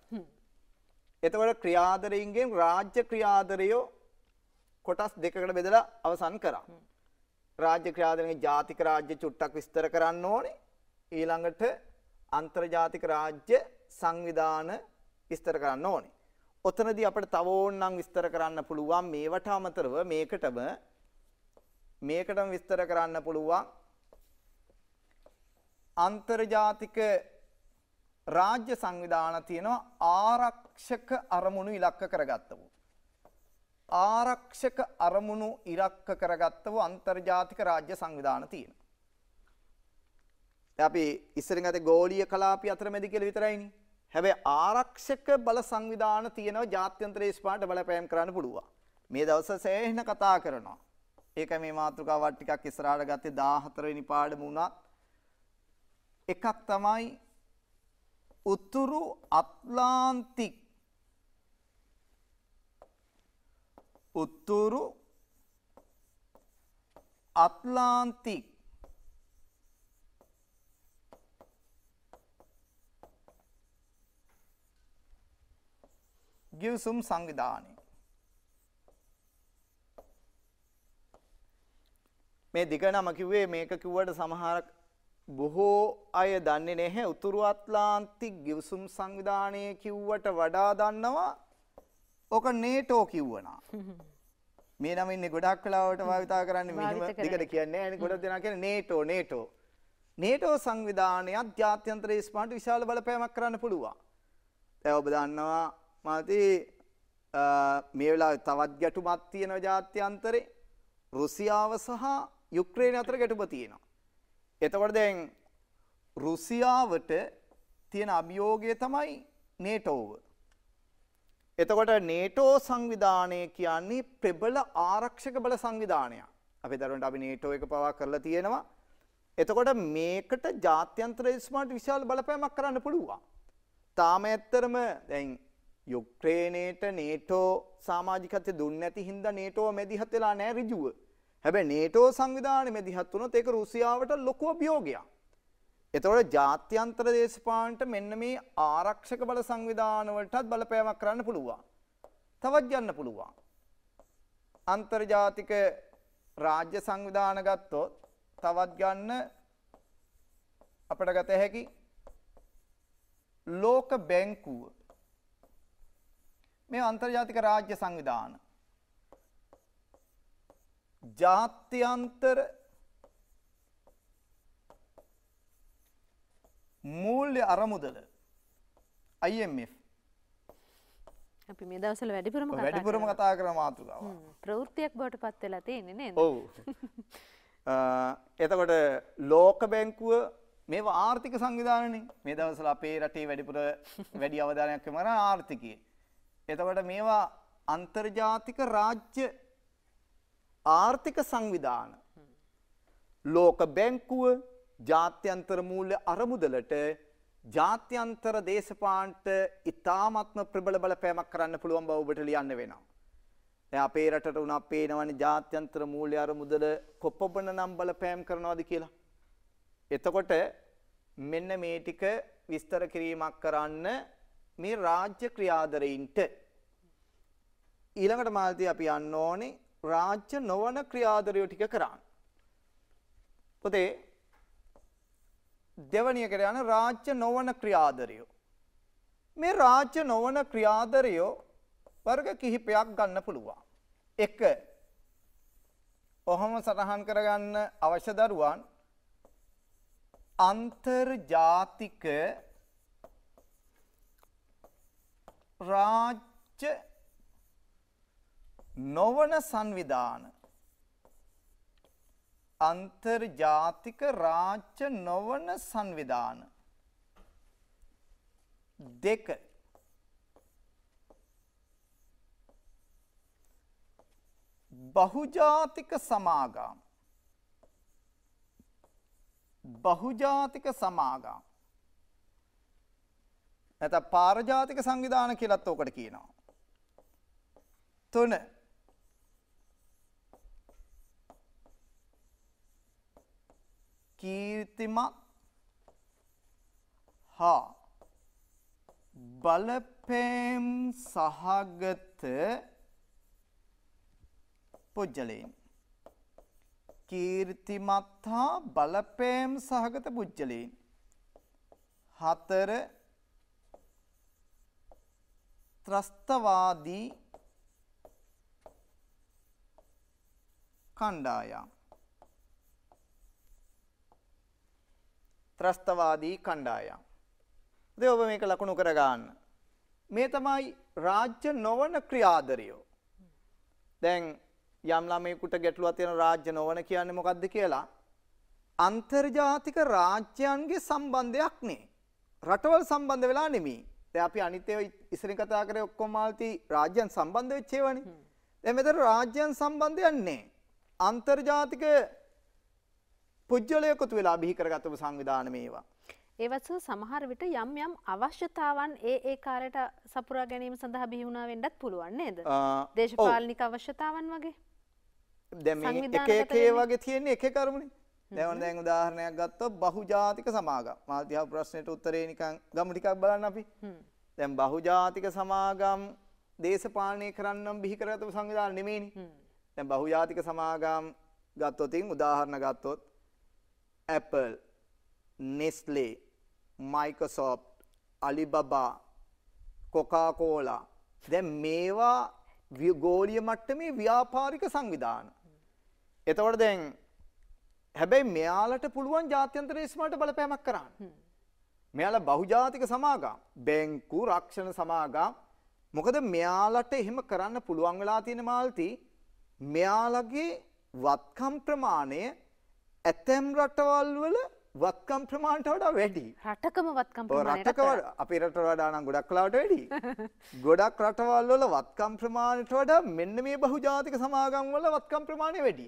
එතකොට ක්‍රියාදරයන්ගෙන් රාජ්‍ය ක්‍රියාදරයෝ කොටස් දෙකකට බෙදලා අවසන් කරා. රාජ්‍ය ක්‍රියාදරයේ ජාතික රාජ්‍ය චුට්ටක් විස්තර කරන්න ඕනේ. ඊළඟට අන්තර්ජාතික රාජ්‍ය සංවිධාන විස්තර කරන්න ඕනේ. ඔතනදී අපිට තව ඕනනම් විස්තර කරන්න පුළුවන් මේවට අමතරව මේකටම මේකටම විස්තර කරන්න පුළුවන් අන්තර්ජාතික රාජ්‍ය සංවිධාන තියෙනවා ආරක්ෂක අරමුණු ඉලක්ක කරගත්ත වූ. ආරක්ෂක අරමුණු ඉරක්ක කරගත්ත වූ අන්තර්ජාතික රාජ්‍ය සංවිධාන තියෙන. අපි ඉස්සරින් ඇත ගෝලිය කලාපි අතරමැදි කියලා විතරයිනි. හැබැයි ආරක්ෂක බල සංවිධාන තියෙනවා ජාත්‍යන්තර ස්පාට බලපෑම් කරන්න පුළුවන්. මේ දවස සෑහෙන කතා කරනවා. ඒක මේ මාතෘකාවත් ටිකක් ඉස්සරහට ගත්තේ 14 වෙනි පාඩම වුණත් එකක් තමයි උතුරු අට්ලාන්තික් උතුරු අට්ලාන්තික් ගිවිසුම් සංවිධානය මේ දිග නම කිව්වේ මේක කිව්වට සමහර බොහෝ අය දන්නේ නැහැ උතුරු ඇට්ලාන්තික් ගිවිසුම් සංවිධානය කිව්වට වඩා දන්නවා ඕක නේටෝ කිව්වනා. මේ නම ඉන්නේ ගොඩක් වෙලාවට භාවිතා කරන්නේ මෙහෙම දෙකට කියන්නේ නැහැ ගොඩක් දෙනා කියන්නේ නේටෝ නේටෝ. නේටෝ සංවිධානය අධ්‍යාත්‍යන්තර ස්පාන්ට විශාල බලපෑමක් කරන්න පුළුවන්. දැන් ඔබ දන්නවා මාති මේ වෙලාවේ තවත් ගැටුමක් තියෙනවා ජාත්‍යන්තරේ රුසියාව සහ යුක්‍රේන අතර ගැටුම තියෙනවා. එතකොට දැන් රුසියාවට තියෙන අභියෝගය තමයි නේටෝව. එතකොට නේටෝ සංවිධානය කියන්නේ ප්‍රබල ආරක්ෂක බල සංවිධානයක්. අපි දරුවන්ට අපි නේටෝ එක පවා කරලා තියෙනවා. එතකොට මේකට ජාත්‍යන්තර ඉස්මාට විශාල බලපෑමක් කරන්න පුළුවන්. තාම ඇත්තරම දැන් යුක්‍රේනයට නේටෝ සාමාජිකත්ය දුන්න ඇති හින්ද නේටෝ මැදිහත් වෙලා නෑ රිජුව. හැබැයි නේටෝ සංවිධානය මැදිහත් වුණොත් ඒක රුසියාවට ලොකු අභියෝගයක්. එතකොට ජාත්‍යන්තර දේශපාලනට මෙන්න මේ ආරක්ෂක බල සංවිධාන වලටත් බලපෑමක් කරන්න පුළුවන්. තවත් යන්න පුළුවන්. අන්තර්ජාතික රාජ්‍ය සංවිධාන ගත්තොත් තවත් ගන්න අපට ගත හැකි ලෝක බැංකුව මේ අන්තර්ජාතික රාජ්‍ය සංවිධාන ජාත්‍යන්තර මූල්‍ය අරමුදල IMF අපි මේ දවසල වැඩිපුරම වැඩිපුරම කතා කර මාතුකාව ප්‍රවෘත්තියක් බවට පත් වෙලා තියෙන්නේ නේද ඔව් එතකොට ලෝක බැංකුව මේ ආර්ථික සංවිධානනේ මේ දවසල අපේ රටේ වැඩිපුර වැඩි අවධානයක් යොමු කරන ආර්ථිකය එතකොට මේවා අන්තර්ජාතික රාජ්‍ය ආර්ථික සංවිධාන ලෝක බැංකුව ජාත්‍යන්තර මූල්‍ය අරමුදලට ජාත්‍යන්තර දේශපාලනට ඉතාමත්ම ප්‍රබල බලපෑමක් කරන්න පුළුවන් බව ඔබට ලියන්න වෙනවා. දැන් අපේ රටට උනත් පේනවනේ ජාත්‍යන්තර මූල්‍ය අරමුදල කොපමණ නම් බලපෑම් කරනවද කියලා. එතකොට මෙන්න මේ ටික විස්තර කිරීමක් කරන්න මේ රාජ්‍ය ක්‍රියාදරයින්ට ඊළඟට මාල්දී අපි යන්න ඕනේ රාජ්‍ය නොවන ක්‍රියාදරයෝ ටික කරන්න. පොතේ දෙවනියකට යන රාජ්‍ය නොවන ක්‍රියාදරයෝ. මේ රාජ්‍ය නොවන ක්‍රියාදරයෝ වර්ග කිහිපයක් ගන්න පුළුවන්. එක ඔහොම සටහන් කරගන්න අවශ්‍ය දරුවන් අන්තර්ජාතික රාජ්‍ය නොවන සංවිධාන අන්තර්ජාතික රාජ්‍ය නොවන සංවිධාන දෙක බහුජාතික සමාගම් බහුජාතික සමාගම් නැත පාරජාතික සංවිධාන කියලත් ඕකට කියනවා. තුන කීර්තිමත් හා බලපෑම් සහගත පුජ්‍යලයන් කීර්තිමත් හා බලපෑම් සහගත පුජ්‍යලයන් හතර ත්‍රස්තවාදී කණ්ඩායම් ත්‍රස්තවාදී කණ්ඩායම්. ඉතින් ඔබ මේක ලකුණු කර ගන්න. මේ තමයි රාජ්‍ය නොවන ක්‍රියාදරියෝ. දැන් යම් ළමයෙකුට ගැටලුවක් තියෙන රාජ්‍ය නොවන කියන්නේ මොකද්ද කියලා අන්තර්ජාතික රාජ්‍යයන්ගේ සම්බන්ධයක් නේ. රටවල් සම්බන්ධ වෙලා නෙමෙයි. දැන් අපි අනිත් ඒවා ඉස්සරින් කතා කරේ ඔක්කොම මාල්ති රාජ්‍යයන් සම්බන්ධ වෙච්ච ඒවානේ. දැන් මෙතන රාජ්‍යයන් සම්බන්ධයක් නැහැ. අන්තර්ජාතික පුජ්‍යලය එකතු වෙලා බිහි කරගත්තු සංවිධාන මේවා. ඒවස සමහර විට යම් යම් අවශ්‍යතාවන් ඒ ඒ කාර්යට සපුරා ගැනීම සඳහා බිහි වුණා වෙන්නත් පුළුවන් නේද? දේශපාලනික අවශ්‍යතාවන් වගේ. දැන් මේ එක එක වගේ තියෙන එක කරුමනේ. දැන් දැන් උදාහරණයක් ගත්තොත් බහුජාතික සමාගම්. මාල්තිහා ප්‍රශ්නෙට උත්තරේ නිකන් ගමු ටිකක් බලන්න අපි. දැන් බහුජාතික සමාගම් දේශපාලනය කරන්නම් බිහි කරගත්තු සංවිධාන නෙමෙයිනේ. දැන් බහුජාතික සමාගම් ගත්තොතින් උදාහරණ ගත්තොත් Apple, Nestle, Microsoft, Alibaba, Coca-Cola දැන් මේවා ගෝලීය මට්ටමේ ව්‍යාපාරික සංවිධාන. එතකොට දැන් හැබැයි මෙයාලට පුළුවන් ජාත්‍යන්තර ඉස්මට බලපෑමක් කරන්න. මෙයාලා බහුජාතික සමාගම්, බැංකු රක්ෂණ සමාගම් මොකද මෙයාලට එහෙම කරන්න පුළුවන් වෙලා තියෙන මාල්ති මෙයාලගේ වත්කම් ප්‍රමාණය ඇතැම් රටවල් වල වත්කම් ප්‍රමාණයට වඩා වැඩි. රටකම වත්කම් ප්‍රමාණයට රටක අපේ රටට වඩා නම් ගොඩක් කලාවට වැඩි. ගොඩක් රටවල් වල වත්කම් ප්‍රමාණයට වඩා මෙන්න මේ බහුජාතික සමාගම් වල වත්කම් ප්‍රමාණය වැඩි.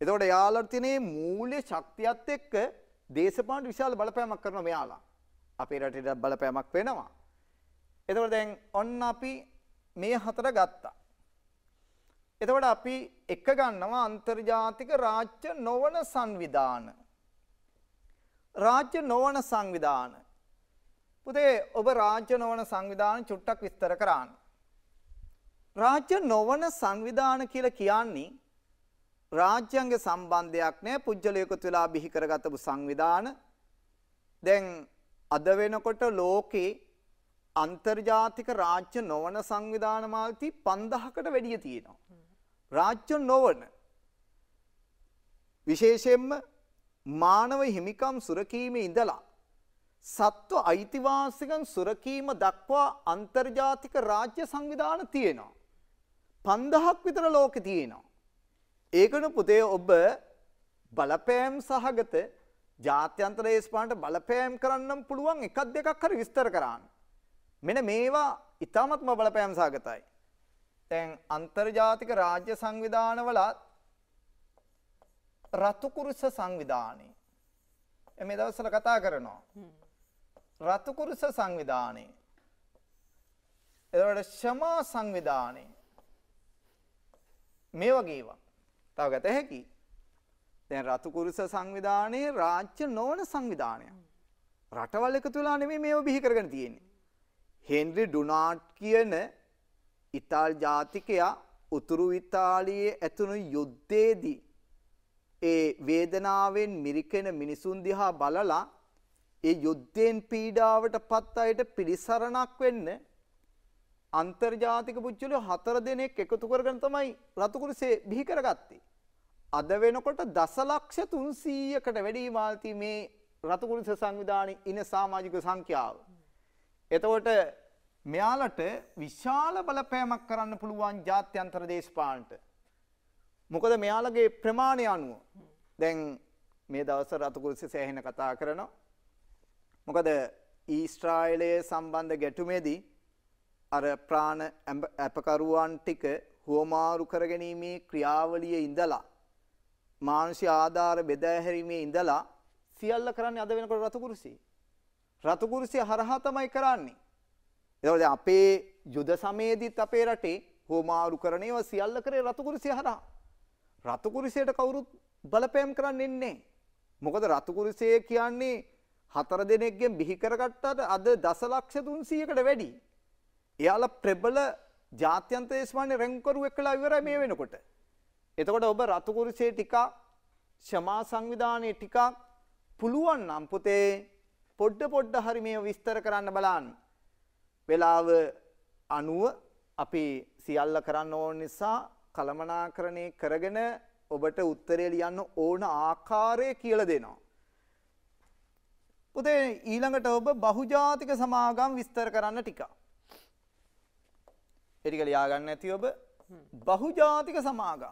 එතකොට යාළුවට තියෙන මූල්‍ය ශක්තියත් එක්ක දේශපාලන විශාල බලපෑමක් කරනවා මෙයාලා. අපේ රටේට බලපෑමක් වෙනවා. එතකොට දැන් ඔන්න අපි මේ හතර ගත්තා. එතකොට අපි එක ගන්නවා අන්තර්ජාතික රාජ්‍ය නොවන සංවිධාන. රාජ්‍ය නොවන සංවිධාන. පුතේ ඔබ රාජ්‍ය නොවන සංවිධාන චුට්ටක් විස්තර කරන්න. රාජ්‍ය නොවන සංවිධාන කියලා කියන්නේ රාජ්‍යංග සම්බන්ධයක් නෑ පුජ්‍යලයකුත් වෙලා බිහි කරගත්තු සංවිධාන. දැන් අද වෙනකොට ලෝකේ අන්තර්ජාතික රාජ්‍ය නොවන සංවිධාන මාල්ති 5000කට වැඩිය තියෙනවා. රාජ්‍ය නොවන විශේෂයෙන්ම මානව හිමිකම් සුරකීමේ ඉඳලා සත්ව අයිතිවාසිකම් සුරකීම දක්වා අන්තර්ජාතික රාජ්‍ය සංවිධාන තියෙනවා. පන්දහක් විතර ලෝකෙ තියෙනවා. ඒකන පුතේ ඔබ බලපෑම් සහගත ජාත්‍යන්තර ඒස්පාන්ට බලපෑම් කරන්නම් පුළුවන් එකක් දෙකක් හරි විස්තර කරන්න. මෙන මේවා ඉතාමත්ම බලපෑම් සහගතයි. දැන් අන්තර්ජාතික රාජ්‍ය සංවිධානවලත් රතුකුරුස සංවිධානය එමෙ දවස්වල කතා කරනවා. රතුකුරුස සංවිධානය. එතකොට ෂමා සංවිධානය. මේ වගේ ඒවා. තව ගත හැකි. දැන් රතුකුරුස සංවිධානය රාජ්‍ය නොවන සංවිධානයක්. රටවල් එකතු වෙලා නෙමෙයි මේව බිහි කරගෙන තියෙන්නේ. හෙන්රි ඩුනාට් කියන ඉතාල් ජාතිකයා උතුරු ඉතාලියේ ඇතුණු යුද්ධයේදී ඒ වේදනාවෙන් මිරිකෙන මිනිසුන් දිහා බලලා ඒ යුද්ධයෙන් පීඩාවට පත් අයට පිළිසරණක් වෙන්න අන්තර්ජාතික පුච්චලිය හතර දෙනෙක් එකතු කරගෙන තමයි රතුකුරුසේ බිහි කරගත්තේ. අද වෙනකොට දසලක්ෂ 300කට වැඩි මාල්ති මේ රතුකුරුස සංවිධානයේ ඉන සමාජික සංඛ්‍යාව. එතකොට මෙයාලට විශාල බලපෑමක් කරන්න පුළුවන් ජාත්‍යන්තර දේශපාලනට. මොකද මෙයාලගේ ප්‍රමාණය අනුව දැන් මේ දවස්වල රතුකුරුසි සෑහෙන කතා කරනවා. මොකද ඊශ්‍රායලය සම්බන්ධ ගැටුමේදී අර ප්‍රාණ අපකරුවන් ටික හුවමාරු කරගැනීමේ ක්‍රියාවලිය ඉඳලා මානුෂ්‍ය ආධාර බෙදා හැරීමේ ඉඳලා සියල්ල කරන්නේ අද වෙනකොට රතුකුරුසි. රතුකුරුසි හරහා තමයි කරන්නේ. එතකොට දැන් අපේ යුද සමයේදීත් අපේ රටේ හෝමාරු කරන ඒවා සියල්ල කරේ රතු කුරුසිය හරහා. රතු කුරුසියට කවුරුත් බලපෑම් කරන්න ඉන්නේ මොකද රතු කුරුසිය කියන්නේ හතර දෙනෙක්ගෙන් බිහි කරගත්තට අද දසලක්ෂ 300කට වැඩි. එයාලා ප්‍රබල ජාත්‍යන්තර දේශපාලන රැංකරුවෙක් කියලා ඉවරයි මේ වෙනකොට. එතකොට ඔබ රතු කුරුසියේ ටිකක් ක්ෂමා සංවිධානයේ ටිකක් පුළුවන් නම් පුතේ පොඩ පොඩ හරි මේව විස්තර කරන්න බලන්න. වෙලාව අනුව අපි සියල්ල කරන්න ඕන නිසා කළමනාකරණය කරගෙන ඔබට උත්තරේ ලියන්න ඕන ආකාරය කියලා දෙනවා. පුතේ ඊළඟට ඔබ බහුජාතික සමාගම් විස්තර කරන්න ටිකක්. ඒ ටික ලියා ගන්න ඇති ඔබ බහුජාතික සමාගම්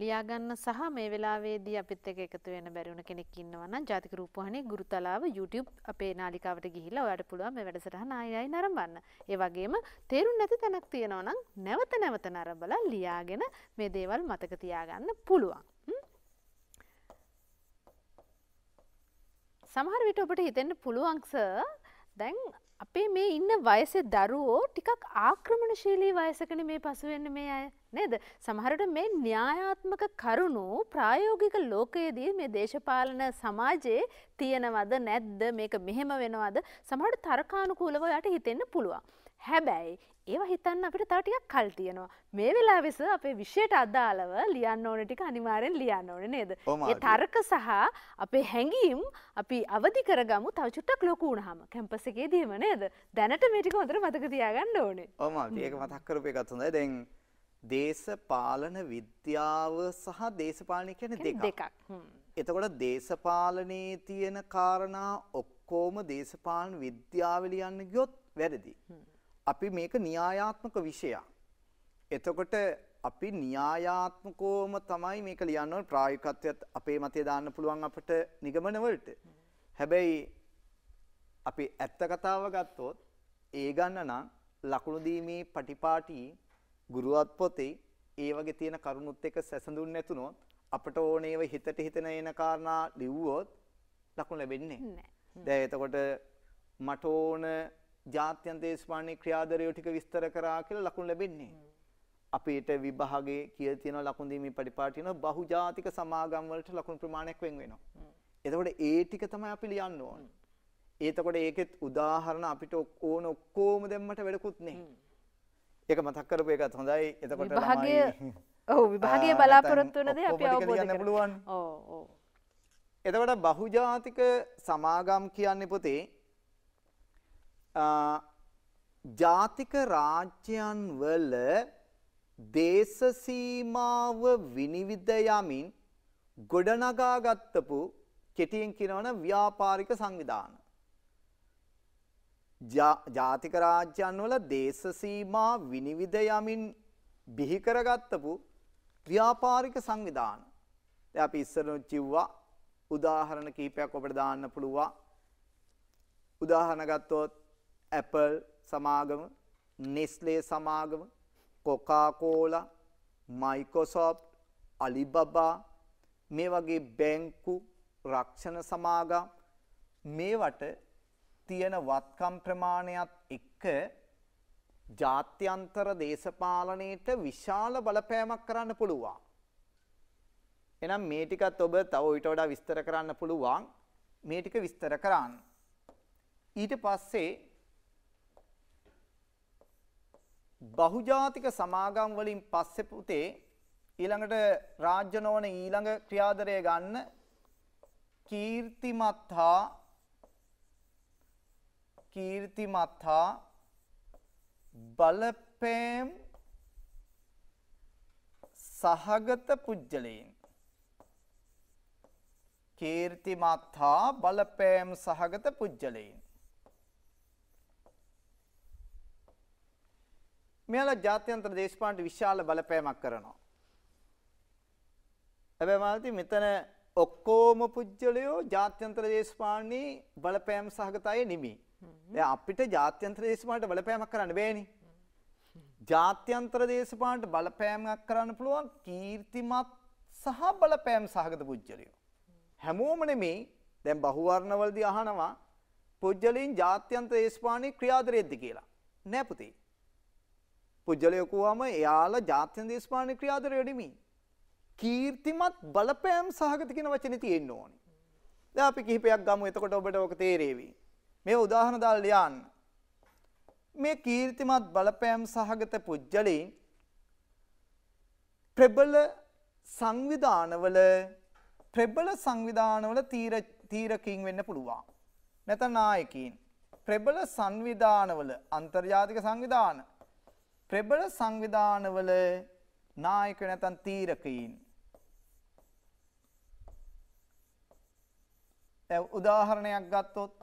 ලියාගන්න සහ මේ වෙලාවේදී අපිත් එක්ක එකතු වෙන්න බැරි වුණ කෙනෙක් ඉන්නවා නම් ජාතික රූපවාහිනී ගුරුතලාව YouTube අපේ නාලිකාවට ගිහිල්ලා ඔයාලට පුළුවන් මේ වැඩසටහන ආයෙයි නරඹන්න. ඒ වගේම තේරුම් නැති තැනක් තියෙනවා නම් නැවත නැවත නරඹලා ලියාගෙන මේ දේවල් මතක තියාගන්න පුළුවන්. සමහර විට ඔබට හිතෙන්න පුළුවන්ස දැන් අපේ මේ ඉන්න වයසෙ දරුවෝ ටිකක් ආක්‍රමණශීලී වයසකන මේ පසුවෙන්න මේ අය නේද. සමහරට මේ න්‍යායාත්මක කරුණු ප්‍රායෝගික ලෝකයේදී මේ දේශපාලන සමාජයේ තියෙනවද නැද්ද මේක මෙහෙම වෙනවද සමහට තරකානුකූලව යට හිතෙන්න පුළුවන්. හැබැයි ඒවා හිතන්න අපිට තව ටිකක් කල් තියෙනවා. මේ වෙලාවෙස අපේ විෂයට අදාළව ලියන්න ඕන ටික අනිවාර්යෙන් ලියන්න ඕනේ නේද? ඒ තර්ක සහ අපේ හැඟීම් අපි අවදි කරගමු තව චුට්ටක් ලොකු වුණාම කැම්පස් එකේදීම නේද? දැනට මේ ටික හොඳට මතක තියාගන්න ඕනේ. ඔව් මාත් මේක මතක් කරපු එකත් හොඳයි. දැන් දේශපාලන විද්‍යාව සහ දේශපාලනය කියන්නේ දෙකක්. දෙකක්. එතකොට දේශපාලනයේ තියෙන කාරණා ඔක්කොම දේශපාලන විද්‍යාව ලියන්න ගියොත් වැරදි. අපි මේක න්‍යායාත්මක විෂයක්. එතකොට අපි න්‍යායාත්මකවම තමයි මේක ලියන්න ඕනේ ප්‍රායෝගිකත්වයත් අපේ මතය දාන්න පුළුවන් අපිට නිගමන වලට. හැබැයි අපි ඇත්ත කතාව ගත්තොත් ඒ ගන්න නම් ලකුණු දීමේ පටිපාටි ගුරුවත් පොතේ ඒ වගේ තියෙන කරුණුත් එක්ක සැසඳුන් නැතුනොත් අපට ඕන ඒව හිතට හිතන එන කාරණා ලිව්වොත් ලකුණු ලැබෙන්නේ නැහැ. දැන් එතකොට මට ඕන ජාත්‍යන්තේස්පානේ ක්‍රියාදරය ටික විස්තර කරා කියලා ලකුණු ලැබෙන්නේ. අපිට විභාගේ කියලා තියෙන ලකුණු දීමේ පරිපාටින බහුජාතික සමාගම් වලට ලකුණු ප්‍රමාණයක් වෙන් වෙනවා. එතකොට ඒ ටික තමයි අපි ලියන්න ඕන. එතකොට ඒකෙත් උදාහරණ අපිට ඕන ඔක්කොම දැම්මට වැඩකුත් නැහැ. ඒක මතක් කරපු එකත් හොඳයි එතකොට විභාගය ඔව් විභාගය බලාපොරොත්තු වෙන දේ අපි අවබෝධ කරගන්න ඕ ඕ එතකොට බහුජාතික සමාගම් කියන්නේ පුතේ ජාතික රාජ්‍යයන් වල දේශ සීමාව විනිවිද යමින් ගොඩනගාගත්තු කෙටියෙන් කියනවනම් ව්‍යාපාරික සංවිධාන ජාතික රාජ්‍යයන් වල දේශ සීමා විනිවිද යමින් බිහි කරගත්තපු ව්‍යාපාරික සංවිධාන. දැන් අපි ඉස්සරහ කිව්වා උදාහරණ කීපයක් අපිට දාන්න පුළුවා. උදාහරණ ගත්තොත් Apple සමාගම, Nestle සමාගම, Coca-Cola, Microsoft, Alibaba මේ වගේ බැංකු, රක්ෂණ සමාගම් මේවට තියෙන වත්කම් ප්‍රමාණයත් එක්ක ජාත්‍යන්තර දේශපාලනයට විශාල බලපෑමක් කරන්න පුළුවන්. එහෙනම් මේ ටිකත් ඔබ තව ඊට වඩා විස්තර කරන්න පුළුවන්. මේ ටික විස්තර කරන්න. ඊට පස්සේ බහුජාතික සමාගම් වලින් පස්සේ පුතේ ඊළඟට රාජ්‍ය නොවන ඊළඟ ක්‍රියාදරය ගන්න කීර්තිමත් හා කීර්තිමත් හා බලපෑම් සහගත පුජ්‍යලයින් කීර්තිමත් හා බලපෑම් සහගත පුජ්‍යලයින් මෙයාලා ජාත්‍යන්තර දේශපාලනට විශාල බලපෑමක් කරනවා හැබැයි මාල්ති මෙතන ඔක්කෝම පුජ්‍යලයෝ ජාත්‍යන්තර දේශපාලනයේ බලපෑම් සහගත අය නෙමෙයි එයා අපිට ජාත්‍යන්තර දේශපාලනට බලපෑමක් කරන්න බෑනේ. ජාත්‍යන්තර දේශපාලනට බලපෑමක් කරන්න පුළුවන් කීර්තිමත් සහ බලපෑම් සහගත පුජ්‍යලයෝ. හැමෝම නෙමේ දැන් බහුවර්ණවලදී අහනවා පුජ්‍යලීන් ජාත්‍යන්තර දේශපාලනේ ක්‍රියාදරයේද කියලා. නෑ පුතේ. පුජ්‍යලයෝ කියවම එයාලා ජාත්‍යන්තර දේශපාලනේ ක්‍රියාදරයෝ නෙමේ. කීර්තිමත් බලපෑම් සහගත කියන වචනේ තියෙන්න ඕනේ. දැන් අපි කිහිපයක් ගමු එතකොට ඔබට ඔක තේරෙවි. මේ උදාහරණ දාලා ලියන්න. මේ කීර්තිමත් බලපෑම් සහගත පුජ්‍යලීන් ප්‍රබල සංවිධානවල ප්‍රබල සංවිධානවල තීර තීරකින් වෙන්න පුළුවන්. නැත්නම් නායකයින්. ප්‍රබල සංවිධානවල අන්තර්ජාතික සංවිධාන ප්‍රබල සංවිධානවල නායක නැතන් තීරකයින්. උදාහරණයක් ගත්තොත්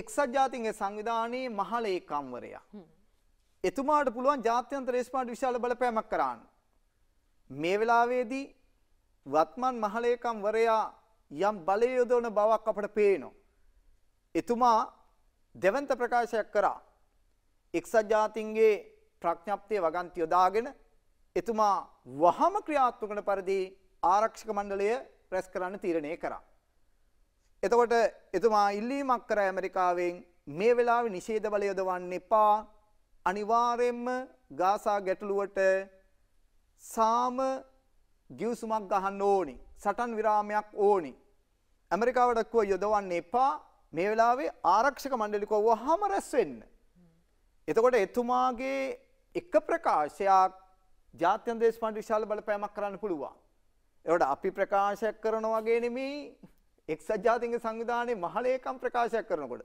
එක්සත් ජාතින්ගේ සංවිධානයේ මහලේකම්වරයා. එතුමාට පුළුවන් ජාත්‍යන්තර රේස්පාට විශාල බලපෑමක් කරන්න. මේ වෙලාවේදී වත්මන් මහලේකම්වරයා යම් බලය යොදවන බවක් අපට පේනවා. එතුමා දෙවන්ත ප්‍රකාශයක් කරා. එක්සත් ජාතින්ගේ ප්‍රඥප්තිය වගන්ති යොදාගෙන එතුමා වහම ක්‍රියාත්මක කරන පරිදි ආරක්ෂක මණ්ඩලය රැස් කරන්න තීරණය කරා. එතකොට එතුමා ඉල්ලීමක් කර ඇමරිකාවෙන් මේ වෙලාවේ නිෂේධ බලය යොදවන්න එපා. අනිවාර්යයෙන්ම ගාසා ගැටලුවට සාම ගිවිසුමක් ගහන්න ඕනි. සටන් විරාමයක් ඕනි. ඇමරිකාවට කිව්ව යොදවන්න එපා. මේ වෙලාවේ ආරක්ෂක මණ්ඩලෙ කිව්වහම රැස් වෙන්න. එතකොට එතුමාගේ එක ප්‍රකාශයක් ජාත්‍යන්තර දේශපාලන විශාල බලපෑමක් කරන්න පුළුවන්. ඒකට අපි ප්‍රකාශ කරන වගේ නෙමෙයි එක්සත් ජාතීන්ගේ සංවිධානයේ මහලේකම් ප්‍රකාශයක් කරනකොට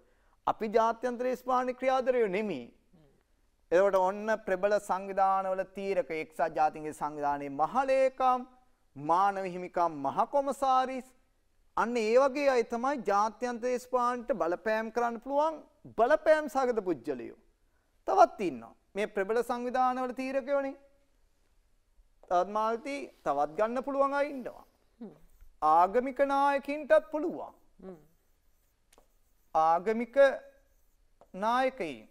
අපි ජාත්‍යන්තරයේ ස්පානි ක්‍රියාදරය නෙමෙයි. එතකොට ඔන්න ප්‍රබල සංවිධානවල තීරක එක්සත් ජාතීන්ගේ සංවිධානයේ මහලේකම් මානව හිමිකම් මහ කොමසාරිස් අන්න ඒ වගේ අය තමයි ජාත්‍යන්තර ස්පාන්ට බලපෑම් කරන්න පුළුවන් බලපෑම් සාගත පුජ්‍යලියෝ. තවත් ඉන්නවා. මේ ප්‍රබල සංවිධානවල තීරකයෝනේ. තවත් මාල්ති තවත් ගන්න පුළුවන් අය ඉන්නවා. ආගමික නායකින්ටත් පුළුවන්. ආගමික නායකයින්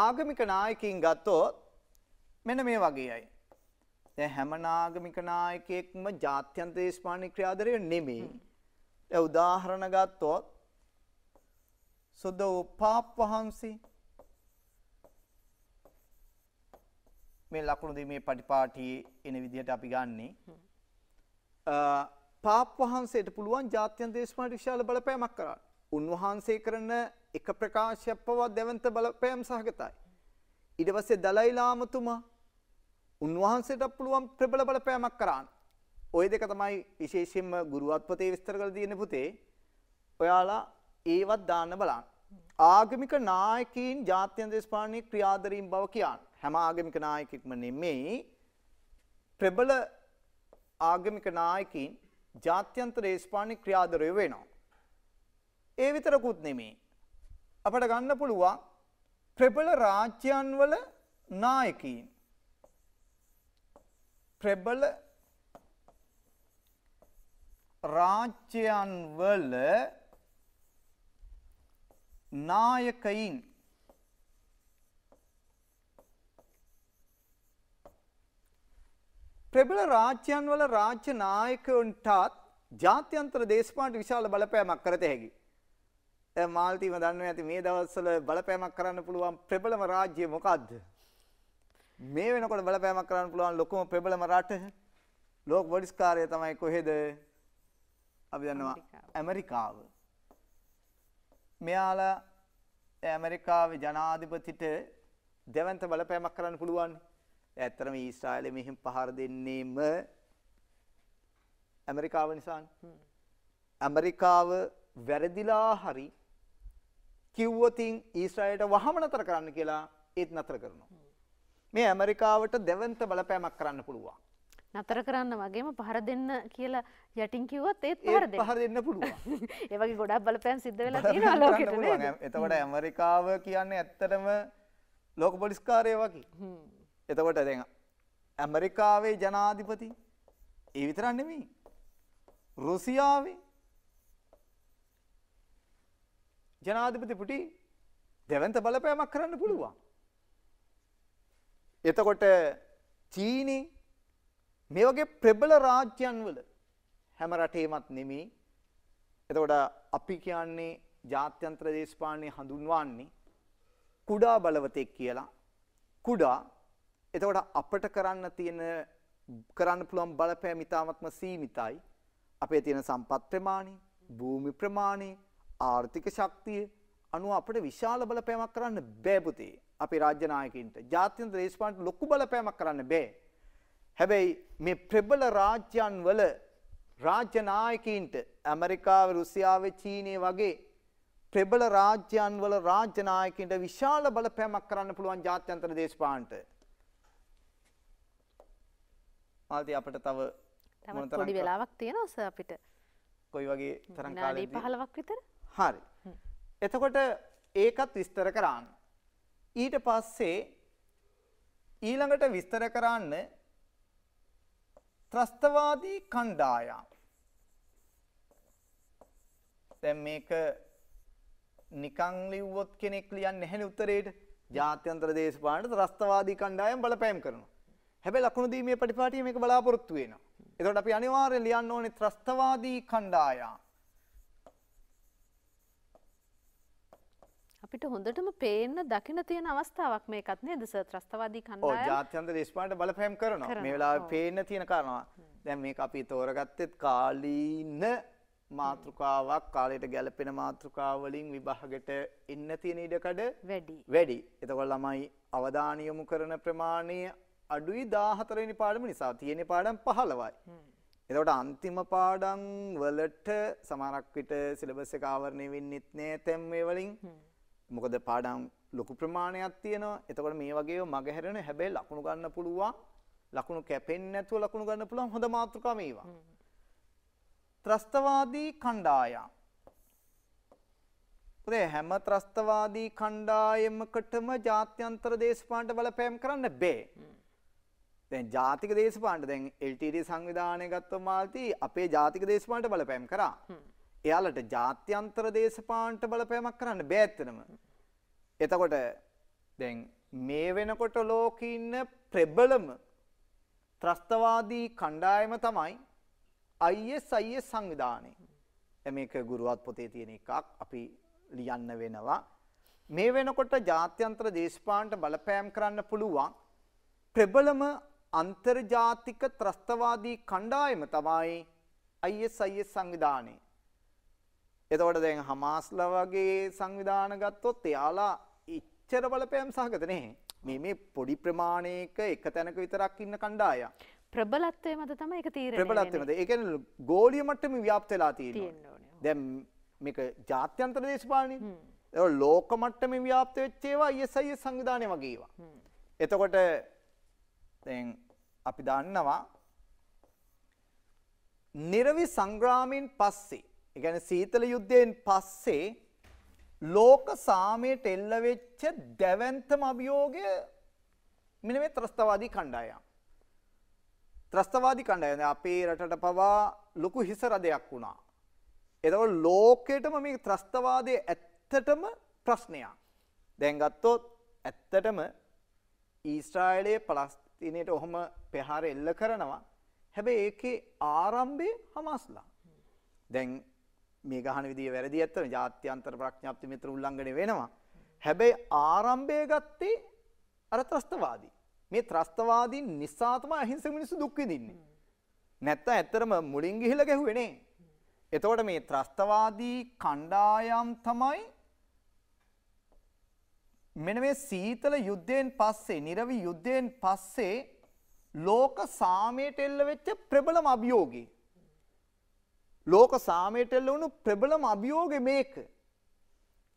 ආගමික නායකින් ගත්තොත් මෙන්න මේ වගේ අයි. දැන් හැම නාගමික නායකයෙක්ම ජාත්‍යන්තර දේශපාලන ක්‍රියාධාරය නෙමෙයි. දැන් උදාහරණ ගත්තොත් සුදෝ පාප් වහන්සේ මේ ලකුණු දීමේ පටිපාටියේ එන විදිහට අපි ගන්නෙ. පාප් වහන්සේට පුළුවන් ජාත්‍යන්තර දේශපාලන විශාල බලපෑමක් කරන්න. උන්වහන්සේ කරන එක ප්‍රකාශයක් පවා දැවන්ත බලපෑම් සහගතයි. ඊට පස්සේ දලයි ලාමතුමා උන්වහන්සේට පුළුවන් ප්‍රබල බලපෑමක් කරන්න. ඔය දෙක තමයි විශේෂයෙන්ම ගුරුවත්පතේ විස්තර කරලා තියෙන පුතේ. ඔයාලා ඒවත් දාන්න බලන්න. ආගමික නායකයින් ජාත්‍යන්තර දේශපාලනයේ ක්‍රියාදරීන් බව කියන්නේ හැම ආගමික නායකෙක්ම නෙමෙයි ප්‍රබල ආගමික නායකින් ජාත්‍යන්තර ඒස්පානි ක්‍රියාදරය වෙනවා. ඒ විතරකුත් නෙමෙයි. අපට ගන්න පුළුවන් ප්‍රබල රාජ්‍යයන්වල නායකීන් ප්‍රබල රාජ්‍යයන්වල නායකයින් ප්‍රබල රාජ්‍යන්වල රාජ්‍ය නායකයන්ටත් ජාත්‍යන්තර දේශපාලනට විශාල බලපෑමක් කරත හැකි. දැන් මාල්තීම දන්නවා ඇති මේ දවස්වල බලපෑමක් කරන්න පුළුවන් ප්‍රබලම රාජ්‍ය මොකද්ද? මේ වෙනකොට බලපෑමක් කරන්න පුළුවන් ලොකුම ප්‍රබලම රට ලෝක බොඩිස්කාරය තමයි කොහෙද? අපි දන්නවා ඇමරිකාව. මෙයාලා ඇමරිකාවේ ජනාධිපතිට දෙවන්ත බලපෑමක් කරන්න පුළුවන්. ඇත්තටම ඊශ්‍රායලෙ මෙහෙම පහර දෙන්නේම ඇමරිකාව නිසානේ. ඇමරිකාව වැරදිලා හරි කිව්වොතින් ඊශ්‍රායලට වහම නතර කරන්න කියලා ඒත් නතර කරනවා. මේ ඇමරිකාවට දෙවන්ත බලපෑමක් කරන්න පුළුවන්. නතර කරන්න වගේම පහර දෙන්න කියලා යටින් කිව්වොත් ඒත් පහර දෙන්න. පහර දෙන්න පුළුවන්. ඒ වගේ ගොඩක් බලපෑම් සිද්ධ වෙලා තියෙනවා ලෝකෙට නේද? එතකොට ඇමරිකාව කියන්නේ ඇත්තටම ලෝක පොලිස්කාරය වගේ. එතකොට දැන් ඇමරිකාවේ ජනාධිපති ඒ විතරක් නෙමෙයි. රුසියාවේ ජනාධිපති පුටි දෙවන්ත බලපෑමක් කරන්න පුළුවන්. එතකොට චීනි මේ වගේ ප්‍රබල රාජ්‍යන් වල හැම රටේමත් නෙමෙයි. එතකොට අපි කියන්නේ ජාත්‍යන්තර දේශපාලනේ හඳුන්වන්නේ කුඩා බලවතෙක් කියලා. කුඩා එතකොට අපට කරන්න තියෙන කරන්න පුළුවන් බලපෑම ඉතාමත්ම සීමිතයි. අපේ තියෙන සම්පත් ප්‍රමාණය, භූමි ප්‍රමාණය, ආර්ථික ශක්තිය අනුව අපිට විශාල බලපෑමක් කරන්න බෑ පුතේ. අපේ රාජ්‍ය නායකයින්ට, ජාත්‍යන්තර දේශපාලනට ලොකු බලපෑමක් කරන්න බෑ. හැබැයි මේ ප්‍රබල රාජ්‍යයන් වල රාජ්‍ය නායකයින්ට ඇමරිකාව, රුසියාවේ, චීනයේ වගේ ප්‍රබල රාජ්‍යයන් වල රාජ්‍ය නායකයින්ට විශාල බලපෑමක් කරන්න පුළුවන් ජාත්‍යන්තර දේශපාලනට. ආති අපට තව පොඩි වෙලාවක් තියෙන ඔස අපිට කොයි වගේ තරම් කාලේ පහලවක් විතර හරි එතකොට ඒකත් විස්තර කරන්න ඊට පස්සේ ඊළඟට විස්තර කරන්න ත්‍රස්තවාදී කණ්ඩායම් දැන් මේක නිකං ලිව්වොත් කෙනෙක් ලියන්නේ නැහැ නේ උත්තරේට ජාත්‍යන්තර දේශපාලන ත්‍රස්තවාදී කණ්ඩායම් බලපෑම් කරනවා හැබැයි ලකුණු දීමේ පටිපාටිය මේක බලාපොරොත්තු වෙනවා. එතකොට අපි අනිවාර්යෙන් ලියන්න ඕනේ ත්‍රස්තවාදී කණ්ඩායම්. අපිට හොඳටම පේන්න දකින්න තියෙන අවස්ථාවක් මේකත් නේද සර් ත්‍රස්තවාදී කණ්ඩායම්. ඔව් ජාත්‍යන්තර දේශපාලනට බලපෑම් කරනවා. මේ වෙලාවේ පේන්න තියෙන කාරණා. දැන් මේක අපි තෝරගත්තෙත් කාලීන මාතෘකාවක් කාලයට ගැලපෙන මාතෘකාව වලින් විභාගෙට එන්න තියෙන ඉඩකඩ වැඩි. වැඩි. එතකොට ළමයි අවධානය යොමු කරන ප්‍රමාණය අඩුයි 14 වෙනි පාඩම නිසා තියෙන පාඩම් 15යි. එතකොට අන්තිම පාඩම් වලට සමහරක් විට සිලබස් එක ආවරණය වෙන්නෙත් නෑ තැම් මේ වලින්. මොකද පාඩම් ලොකු ප්‍රමාණයක් තියෙනවා. එතකොට මේ වගේ මගහැරෙන හැබැයි ලකුණු ගන්න පුළුවන්. ලකුණු කැපෙන්නේ නැතුව ලකුණු ගන්න පුළුවන් හොඳ මාතෘකා මේවා. ත්‍රස්තවාදී කණ්ඩායම්. ඒ හැම ත්‍රස්තවාදී කණ්ඩායමකටම ජාත්‍යන්තර දේශපාලනට බලපෑම් කරන්න බෑ. දැන් ජාතික දේශපාලන දැන් LTD සංවිධානය ගත්තොත් මාල්ති අපේ ජාතික දේශපාලනට බලපෑම් කරා. එයාලට ජාත්‍යන්තර දේශපාලනට බලපෑමක් කරන්න බෑ ඇත්තනම. එතකොට දැන් මේ වෙනකොට ලෝකේ ඉන්න ප්‍රබලම ත්‍රස්තවාදී කණ්ඩායම තමයි ISIS සංවිධානය. මේක ගුරුවත් පොතේ තියෙන එකක් අපි ලියන්න වෙනවා. මේ වෙනකොට ජාත්‍යන්තර දේශපාලනට බලපෑම් කරන්න පුළුවන් ප්‍රබලම අන්තර්ජාතික ත්‍රස්තවාදී කණ්ඩායම තමයි ISIS සංවිධානය. එතකොට දැන් හමාස්ලා වගේ සංවිධාන ගත්තොත් එයාලා එච්චර බලපෑම් සහගත නැහැ. මේ මේ පොඩි ප්‍රමාණයක එක තැනක විතරක් ඉන්න කණ්ඩායම්. ප්‍රබලත්වය මත තමයි ඒක තීරණය වෙන්නේ. ප්‍රබලත්වය මත. ඒ කියන්නේ ගෝලීය මට්ටමේ ව්‍යාප්ත වෙලා තියෙනවා. දැන් මේක ජාත්‍යන්තර දේශපාලනේ. ඒක ලෝක මට්ටමේ ව්‍යාප්ත වෙච්ච ඒවා ISIS සංවිධානය වගේ ඒවා. එතකොට දැන් අපි දන්නවා නිරවි සංග්‍රාමයෙන් පස්සේ, ඒ කියන්නේ සීතල යුද්ධයෙන් පස්සේ ලෝක සාමයට එල්ල වෙච්ච දැවැන්තම අභියෝගය මෙන්න මේ ත්‍රස්තවාදී කණ්ඩායම්. ත්‍රස්තවාදී කණ්ඩායම් අපේ රටට පවා ලොකු හිසරදයක් වුණා. එතකොට ලෝකෙටම මේ ත්‍රස්තවාදයේ ඇත්තටම ප්‍රශ්නයක්. දැන් ගත්තොත් ඇත්තටම ඊශ්‍රායලයේ තිනේට ඔහොම පෙහාර එල්ල කරනවා. හැබැයි ඒකේ ආරම්භයේ හමස්ලා. දැන් මේ ගහන විදිය වැරදි ඇත්තම ජාත්‍යන්තර ප්‍රඥාප්ති මිත්‍ර උල්ලංඝනය වෙනවා. හැබැයි ආරම්භය ගත්තේ අර ත්‍රස්තවාදී. මේ ත්‍රස්තවාදීන් නිසා තමයි අහිංසක මිනිස්සු දුක් විඳින්නේ. නැත්තම් ඇත්තටම මුලින් ගිහිලා ගැහුවේ නේ. එතකොට මේ ත්‍රස්තවාදී කණ්ඩායම් තමයි මෙන මේ සීතල යුද්ධයෙන් පස්සේ නිරවි යුද්ධයෙන් පස්සේ ලෝක සාමයට එල්ල වෙච්ච ප්‍රබලම අභියෝගය. ලෝක සාමයට එල්ල වුණු ප්‍රබලම අභියෝගය මේක.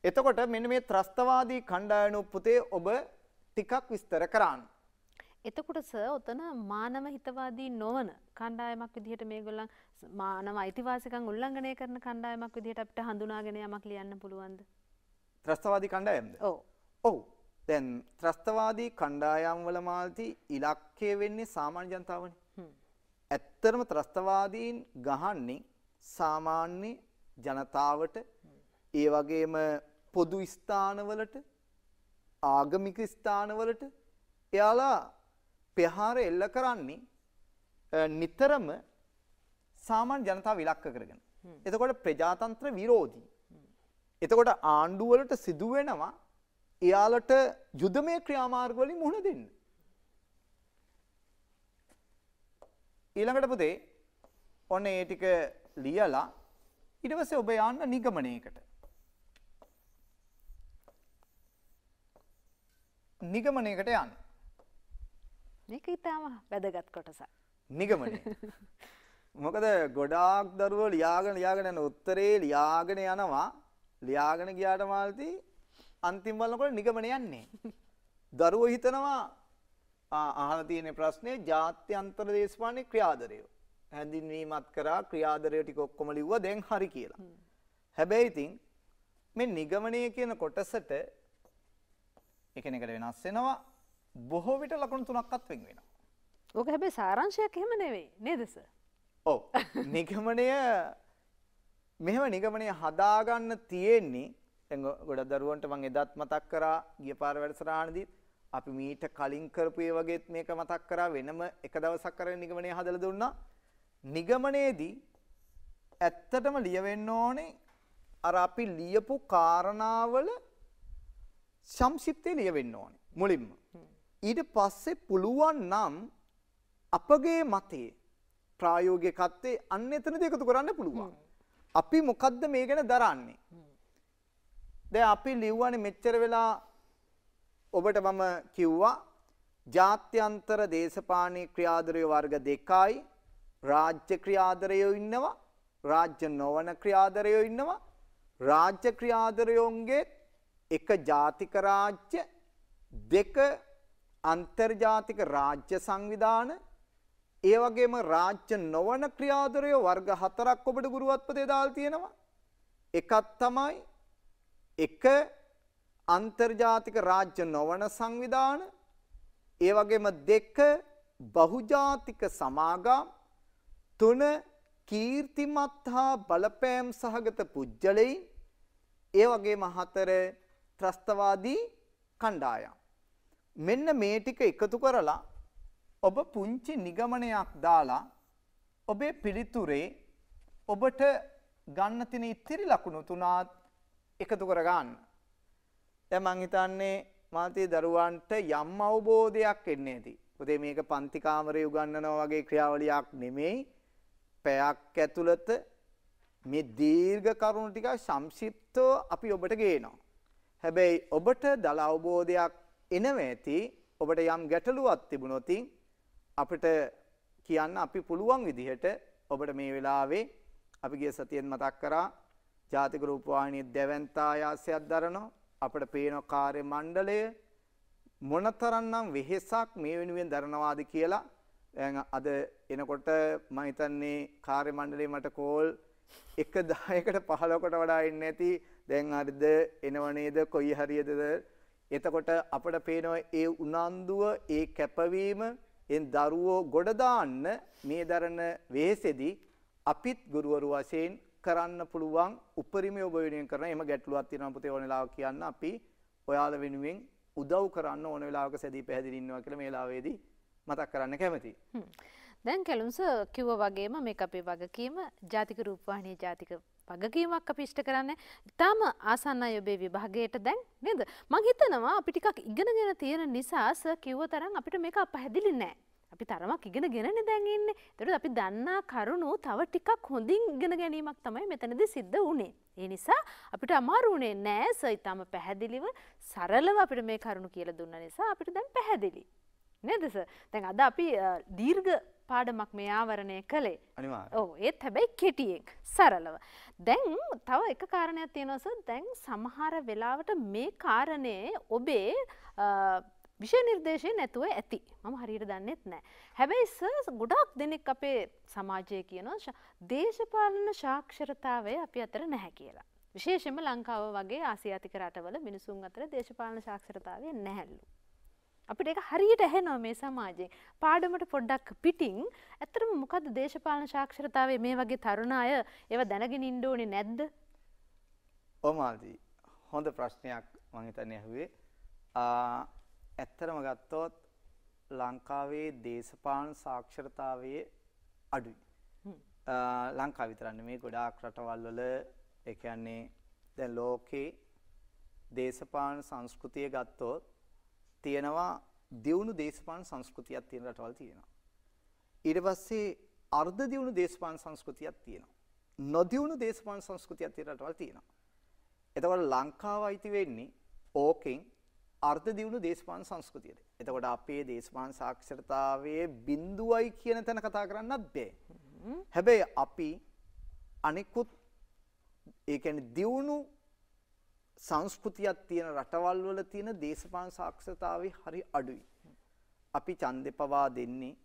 එතකොට මෙන්න මේ ත්‍රස්තවාදී කණ්ඩායන පුතේ ඔබ ටිකක් විස්තර කරන්න. එතකොට ස ඔතන මානව හිතවාදී නොවන කණ්ඩායමක් විදිහට මේගොල්ලන් මානව අයිතිවාසිකම් උල්ලංඝනය කරන කණ්ඩායමක් විදිහට අපිට හඳුනාගෙන යමක් ලියන්න පුළුවන්ද? ත්‍රස්තවාදී කණ්ඩායම්ද? ඔව්. ඔව්. දැන් ත්‍රස්තවාදී කණ්ඩායම් වල මාල්ති ඉලක්කය වෙන්නේ සාමාන්‍ය ජනතාවනේ. ඇත්තරම ත්‍රස්තවාදීන් ගහන්නේ සාමාන්‍ය ජනතාවට ඒ වගේම පොදු ස්ථානවලට ආගමික ස්ථානවලට එයාලා ප්‍රහාර එල්ල කරන්නේ නිතරම සාමාන්‍ය ජනතාව ඉලක්ක කරගෙන. එතකොට ප්‍රජාතන්ත්‍ර විරෝධී. එතකොට ආණ්ඩුවලට සිදු වෙනවා එයාලට යුදමය ක්‍රියාමාර්ග වලින් මුහුණ දෙන්න. ඊළඟට පුතේ ඔන්න ඒ ටික ලියලා ඊට පස්සේ ඔබ යන්න නිගමනයකට. නිගමනයකට යන්න. මේක ඊටම වැදගත් කොටසක්. නිගමනය. මොකද ගොඩාක් දරුවෝ ලියාගෙන ලියාගෙන යන උත්තරේ ලියාගෙන යනවා ලියාගෙන ගියාට මාල්ති අන්තිම බලනකොට නිගමන යන්නේ. දරුවෝ හිතනවා අහලා තියෙන ප්‍රශ්නේ ජාත්‍යන්තර දේශපාලනේ ක්‍රියාදරය. හැඳින්වීමත් කරා ක්‍රියාදරය ටික ඔක්කොම ලිව්වා දැන් හරි කියලා. හැබැයි ඉතින් මේ නිගමනය කියන කොටසට එකිනෙකට වෙනස් වෙනවා. බොහෝ විට ලකුණු තුනක්වත් වෙන් වෙනවා. ඕක හැබැයි සාරාංශයක් එහෙම නෙවෙයි නේද සර්? ඔව්. නිගමනය මෙහෙම නිගමනය හදාගන්න තියෙන්නේ දැන් ගොඩක් දරුවන්ට මම එදත් මතක් කරා ගිය පාර වැඩසටහනදී අපි මීට කලින් කරපු ඒ වගේත් මේක මතක් කරා වෙනම එක දවසක් කරගෙන නිගමනය හදලා දුන්නා. නිගමනයේදී ඇත්තටම ලියවෙන්න ඕනේ අර අපි ලියපු කාරණාවල සංක්ෂිප්තේ ලියවෙන්න ඕනේ මුලින්ම. ඊට පස්සේ පුළුවන් නම් අපගේ මතයේ ප්‍රායෝගිකත්වයේ අන්න එතනදී එකතු කරන්න පුළුවන්. අපි මොකද්ද මේ ගැන දරන්නේ? දැන් අපි ලිව්වනේ මෙච්චර වෙලා ඔබට මම කිව්වා ජාත්‍යන්තර දේශපාලන ක්‍රියාදරය වර්ග දෙකයි රාජ්‍ය ක්‍රියාදරයෝ ඉන්නවා රාජ්‍ය නොවන ක්‍රියාදරයෝ ඉන්නවා රාජ්‍ය ක්‍රියාදරයෝන්ගේ එක ජාතික රාජ්‍ය දෙක අන්තර්ජාතික රාජ්‍ය සංවිධාන ඒ වගේම රාජ්‍ය නොවන ක්‍රියාදරය වර්ග හතරක් ඔබට ගුරුවත්පතේ දාලා තියෙනවා එකක් තමයි එක අන්තර්ජාතික රාජ්‍ය නොවන සංවිධාන ඒ වගේම දෙක බහුජාතික සමාගම් තුන කීර්තිමත් හා බලපෑම් සහගත පුජ්‍යලෙයින් ඒ වගේම හතර ත්‍රස්තවාදී කණ්ඩායම් මෙන්න මේ ටික එකතු කරලා ඔබ පුංචි නිගමනයක් දාලා ඔබේ පිළිතුරේ ඔබට ගන්න තියෙන ඉතිරි ලකුණු තුනත් එකතු කර ගන්න. දැන් මං හිතන්නේ මාතේ දරුවන්ට යම් අවබෝධයක් එන්නේ ඇති. පුතේ මේක පන්ති කාමරේ උගන්වනවා වගේ ක්‍රියාවලියක් නෙමෙයි. පැයක් ඇතුළත මේ දීර්ඝ කරුණු ටික සංක්ෂිප්තව අපි ඔබට ගේනවා. හැබැයි ඔබට දල අවබෝධයක් එනව ඇති. ඔබට යම් ගැටලුවක් තිබුණොත් අපිට කියන්න අපි පුළුවන් විදිහට ඔබට මේ වෙලාවේ අපි ගිය සතියෙන් මතක් කරා ජාතික රූපවාහිනියේ දැවැන්තායාසයක් දරනවා. අපිට පේන කාර්ය මණ්ඩලය මොනතරම්නම් වෙහෙසක් මේ වෙනුවෙන් දරනවාද කියලා දැන් අද එනකොට මම හිතන්නේ කාර්ය මණ්ඩලය මට කෝල් 1000කට 15කට වඩා එන්නේ නැති දැන් හරිද එනව නේද කොයි හරියද එතකොට අපිට පේනවා ඒ උනන්දුව ඒ කැපවීම එන් දරුවෝ ගොඩ දාන්න මේ දරන වෙහෙසෙදි අපිත් ගුරුවරු වශයෙන් කරන්න පුළුවන් උපරිම යොබවිනයෙන් කරන එම ගැටලුවක් තියෙනවා පුතේ ඕන වෙලාවක කියන්න අපි ඔයාලා වෙනුවෙන් උදව් කරන්න ඕන වෙලාවක සැදී පැහැදිලි ඉන්නවා කියලා මේ වෙලාවේදී මතක් කරන්න කැමතියි. දැන් කැලුම්ස කිව්ව වගේම මේ අපේ වගකීම ජාතික රූපවාහිනී ජාතික වගකීමක් අපි ඉෂ්ට කරන්නේ. ඊටාම ආසන්න අය ඔබේ විභාගයට දැන් නේද? මං හිතනවා අපි ටිකක් ඉගෙනගෙන තියෙන නිසා සර් කිව්ව තරම් අපිට මේක පැහැදිලි නෑ. අපි තරමක් ඉගෙන ගෙනන දැන්ඉන්න තොට අපි දන්නා කරුණු තව ටිකක් හොඳින් ගෙන ගැනීමක් තමයි මෙතනද සිද්ධ වනේ. ඒ නිසා අපිට අමාරුුණේ නෑස ඉතාම පැහැදිලිව සරලව අපිට මේ කරුණු කියල දුන්න නිසා අපිට දැන් පැහැදිලි. නදස තැන් අද අපි දීර්ග පාඩමක් මෙයාවරණය කළේ ඕ ඒත් හැබැයි කෙටියෙක් සරලව. දැන් තව එක කාරණයක් තියෙනවස දැන් සමහර වෙලාවට මේ කාරණය ඔබේ විෂ නිර්දේශය නැතුව ඇති මම හරියට දන්නෙත් නෑ. හැබැයි ස ගොඩක් දෙනෙක් අපේ සමාජය කියනවා දේශපාලන ශාක්ෂරතාවය අපි අතර නැහැ කියලා. විශේෂම ලංකාව වගේ ආසියාතික රටවල මිනිසුන් අතර දේශපාලන ශාක්ෂරතාවය නැහැල්ලු. අපිට එක හරියට ඇහෙනවා මේ සමාජයේ පාඩමට පොඩ්ඩක් පිටිං ඇතරම මොකද දේශපාලන ශාක්ෂරතාවේ මේ වගේ තරුණ අය ඒව දැනගෙන ඉන්ඩෝනේ නැද්ද ඕමාල්දී හොඳ ප්‍රශ්නයක් මහිතනය ඇහුවේ ඇත්තටම ගත්තොත් ලංකාවේ දේශපාලන සාක්ෂරතාවයේ අඩුයි. ලංකාව විතරන්නේ මේ ගොඩාක් රටවල් වල ඒ කියන්නේ දැන් ලෝකේ දේශපාලන සංස්කෘතිය ගත්තොත් තියෙනවා දියුණු දේශපාලන සංස්කෘතියක් තියෙන රටවල් තියෙනවා. ඊට පස්සේ අර්ධ දියුණු දේශපාලන සංස්කෘතියක් තියෙනවා. නොදියුණු දේශපාලන සංස්කෘතියක් තියෙන රටවල් තියෙනවා. එතකොට ලංකාව අයිති වෙන්නේ ඕකෙන් අර්ථ දියුණු දේශපාලන සංස්කෘතියට. එතකොට අපේ දේශපාලන සාක්ෂරතාවයේ බිඳුවයි කියන තැන කතා කරන්නත් බෑ. හැබැයි අපි අනිකුත් ඒ කියන්නේ දියුණු සංස්කෘතියක් තියෙන රටවල් වල තියෙන දේශපාලන සාක්ෂරතාවේ හරි අඩුයි. අපි ඡන්දේ පවා දෙන්නේ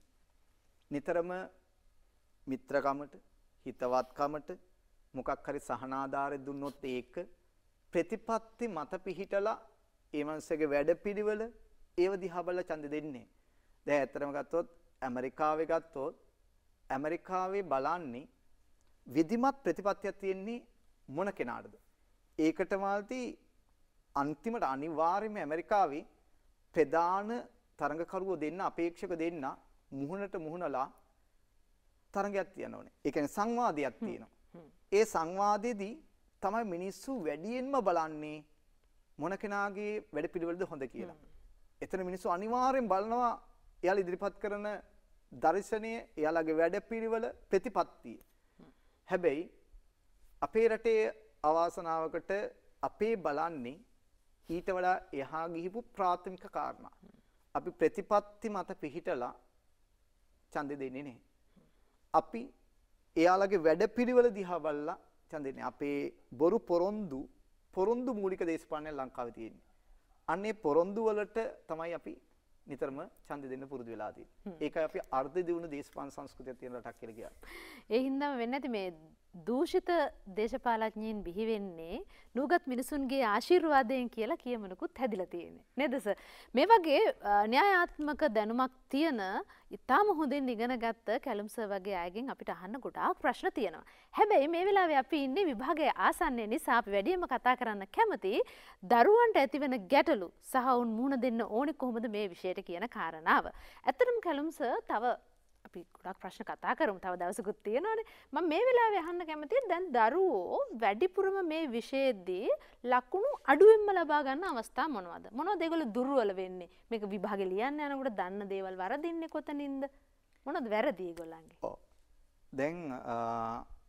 නිතරම මිත්‍රකමට, හිතවත්කමට මොකක් හරි සහනාධාරය දුන්නොත් ඒක ප්‍රතිපත්ති මත පිහිටලා ඒ මනුස්සයාගේ වැඩපිළිවෙල ඒව දිහා බලලා ඡන්ද දෙන්නේ. දැන් ඇත්තටම ගත්තොත් ඇමරිකාවේ ගත්තොත් ඇමරිකාවේ බලන්නේ විධිමත් ප්‍රතිපත්තියක් තියෙන්නේ මොන කෙනාටද? ඒකට මාල්ති අන්තිමට අනිවාර්යයෙන්ම ඇමරිකාවේ ප්‍රධාන තරඟකරුවෝ දෙන්න අපේක්ෂක දෙන්න මුහුණට මුහුණලා තරඟයක් තියන්න ඕනේ. ඒ කියන්නේ සංවාදයක් තියෙනවා. ඒ සංවාදයේදී තමයි මිනිස්සු වැඩියෙන්ම බලන්නේ මොන කෙනාගේ වැඩ පිළිවෙලද හොඳ කියලා. එතන මිනිස්සු අනිවාර්යෙන් බලනවා එයාලා ඉදිරිපත් කරන දර්ශනය එයාලගේ වැඩ පිළිවෙල ප්‍රතිපත්තිය. හැබැයි අපේ රටේ අවාසනාවකට අපේ බලන්නේ ඊට වඩා එහා ගිහිපු ප්‍රාථමික කාරණා. අපි ප්‍රතිපත්ති මත පිහිටලා ඡන්දෙ දෙන්නේ නැහැ. අපි එයාලගේ වැඩපිළිවෙල දිහා බලලා ඡන්දෙ දෙන්නේ. අපේ බොරු පොරොන්දු පොරොන්දු මූලික දේශපාලනය ලංකාවේ තියෙන්නේ. අන්නේ පොරොන්දු වලට තමයි අපි නිතරම ඡන්දෙ දෙන්න පුරුදු වෙලා තියෙන්නේ. ඒකයි අපි අර්ධ දියුණු දේශපාලන සංස්කෘතියක් තියෙන රටක් කියලා කියන්නේ. ඒ හින්දාම වෙන්නේ නැති මේ දූෂිත දේශපාලඥයෙන් බිහිවෙන්නේ නූගත් මිනිසුන්ගේ ආශිර්වාදයෙන් කියලා කියමනකුත් හැදිලා තියෙන. නේදස. මේ වගේ න්‍යායාත්මක දැනුමක් තියෙන ඉතාම හොඳින් ඉගෙනගත්ත කැලුම්ස වගේ අයගෙන් අපිට අහන්න ගොඩාක් ප්‍රශ්න තියෙනවා. හැබැයි මේ වෙලාවේ අපි ඉන්නේ විභාගයේ ආසන්නය නිසා අපි වැඩියෙන්ම කතා කරන්න කැමති දරුවන්ට ඇතිවෙන ගැටලු සහ උන් මුහුණ දෙන්න ඕනි කොහොමද මේ විෂයට කියන කාරණාව. ඇත්තටම කැලුම්ස තව අපි ගොඩක් ප්‍රශ්න කතා කරම තව දවසකුත් තියෙනවාන ම මේ වෙලා යහන්න කැමති දැන් දරුවෝ වැඩිපුරම මේ විෂයේදී ලක්කුණු අඩුවෙන්ම ලබා ගන්න අවස්ථා මොනවද මොනව දෙගොල දුර්වල වෙන්නේ මේක විභාග ලියන්න යනකට දන්න දේවල් වරදින්නේ කොතනින්ද මොනොද වැරදී ගොල්ලන්ගේ දැන්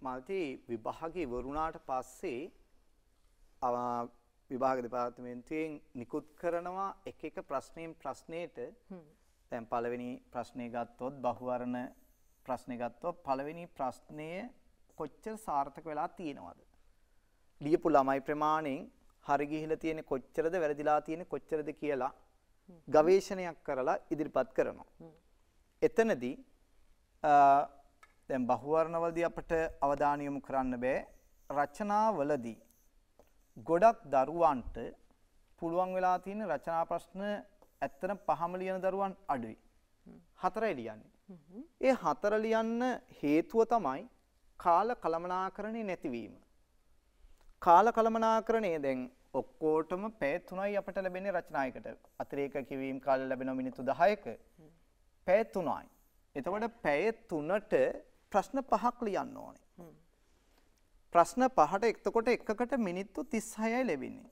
මල්ති විභාග වරුණාට පස්සේ විභාග දෙපාර්තමේන්තුවෙන් නිකුත් කරනවා එක එක ප්‍රශ්නයෙන් ප්‍රශ්නයට දැන් පළවෙනි ප්‍රශ්නේ ගත්තොත් බහුවර්ණ ප්‍රශ්නේ ගත්තොත් පළවෙනි ප්‍රශ්නයේ කොච්චර සාර්ථක වෙලා තියෙනවද? ලියපු ළමයි ප්‍රමාණයෙන් හරි ගිහිලා තියෙන්නේ කොච්චරද වැරදිලා තියෙන්නේ කොච්චරද කියලා ගවේෂණයක් කරලා ඉදිරිපත් කරනවා. එතනදී දැන් බහුවර්ණවලදී අපිට අවධානය යොමු කරන්න බෑ. රචනාවලදී ගොඩක් දරුවන්ට පුළුවන් වෙලා තියෙන රචනා ප්‍රශ්න ඇත්තන පහම ලියන දරුවන් අඩුයි. හතරයි ලියන්නේ. ඒ හතර ලියන්න හේතුව තමයි කාල කළමනාකරණය නැතිවීම. කාල කළමනාකරණය දැන් ඔක්කෝටම පැය 3යි අපට ලැබෙන්නේ රචනායකට. අතිරේක කිවීම් කාලය ලැබෙන මිනිත්තු 10ක පැය 3යි. එතකොට පැය 3ට ප්‍රශ්න පහක් ලියන්න ඕනේ. ප්‍රශ්න පහට එක්තකොට එකකට මිනිත්තු 36යි ලැබෙන්නේ.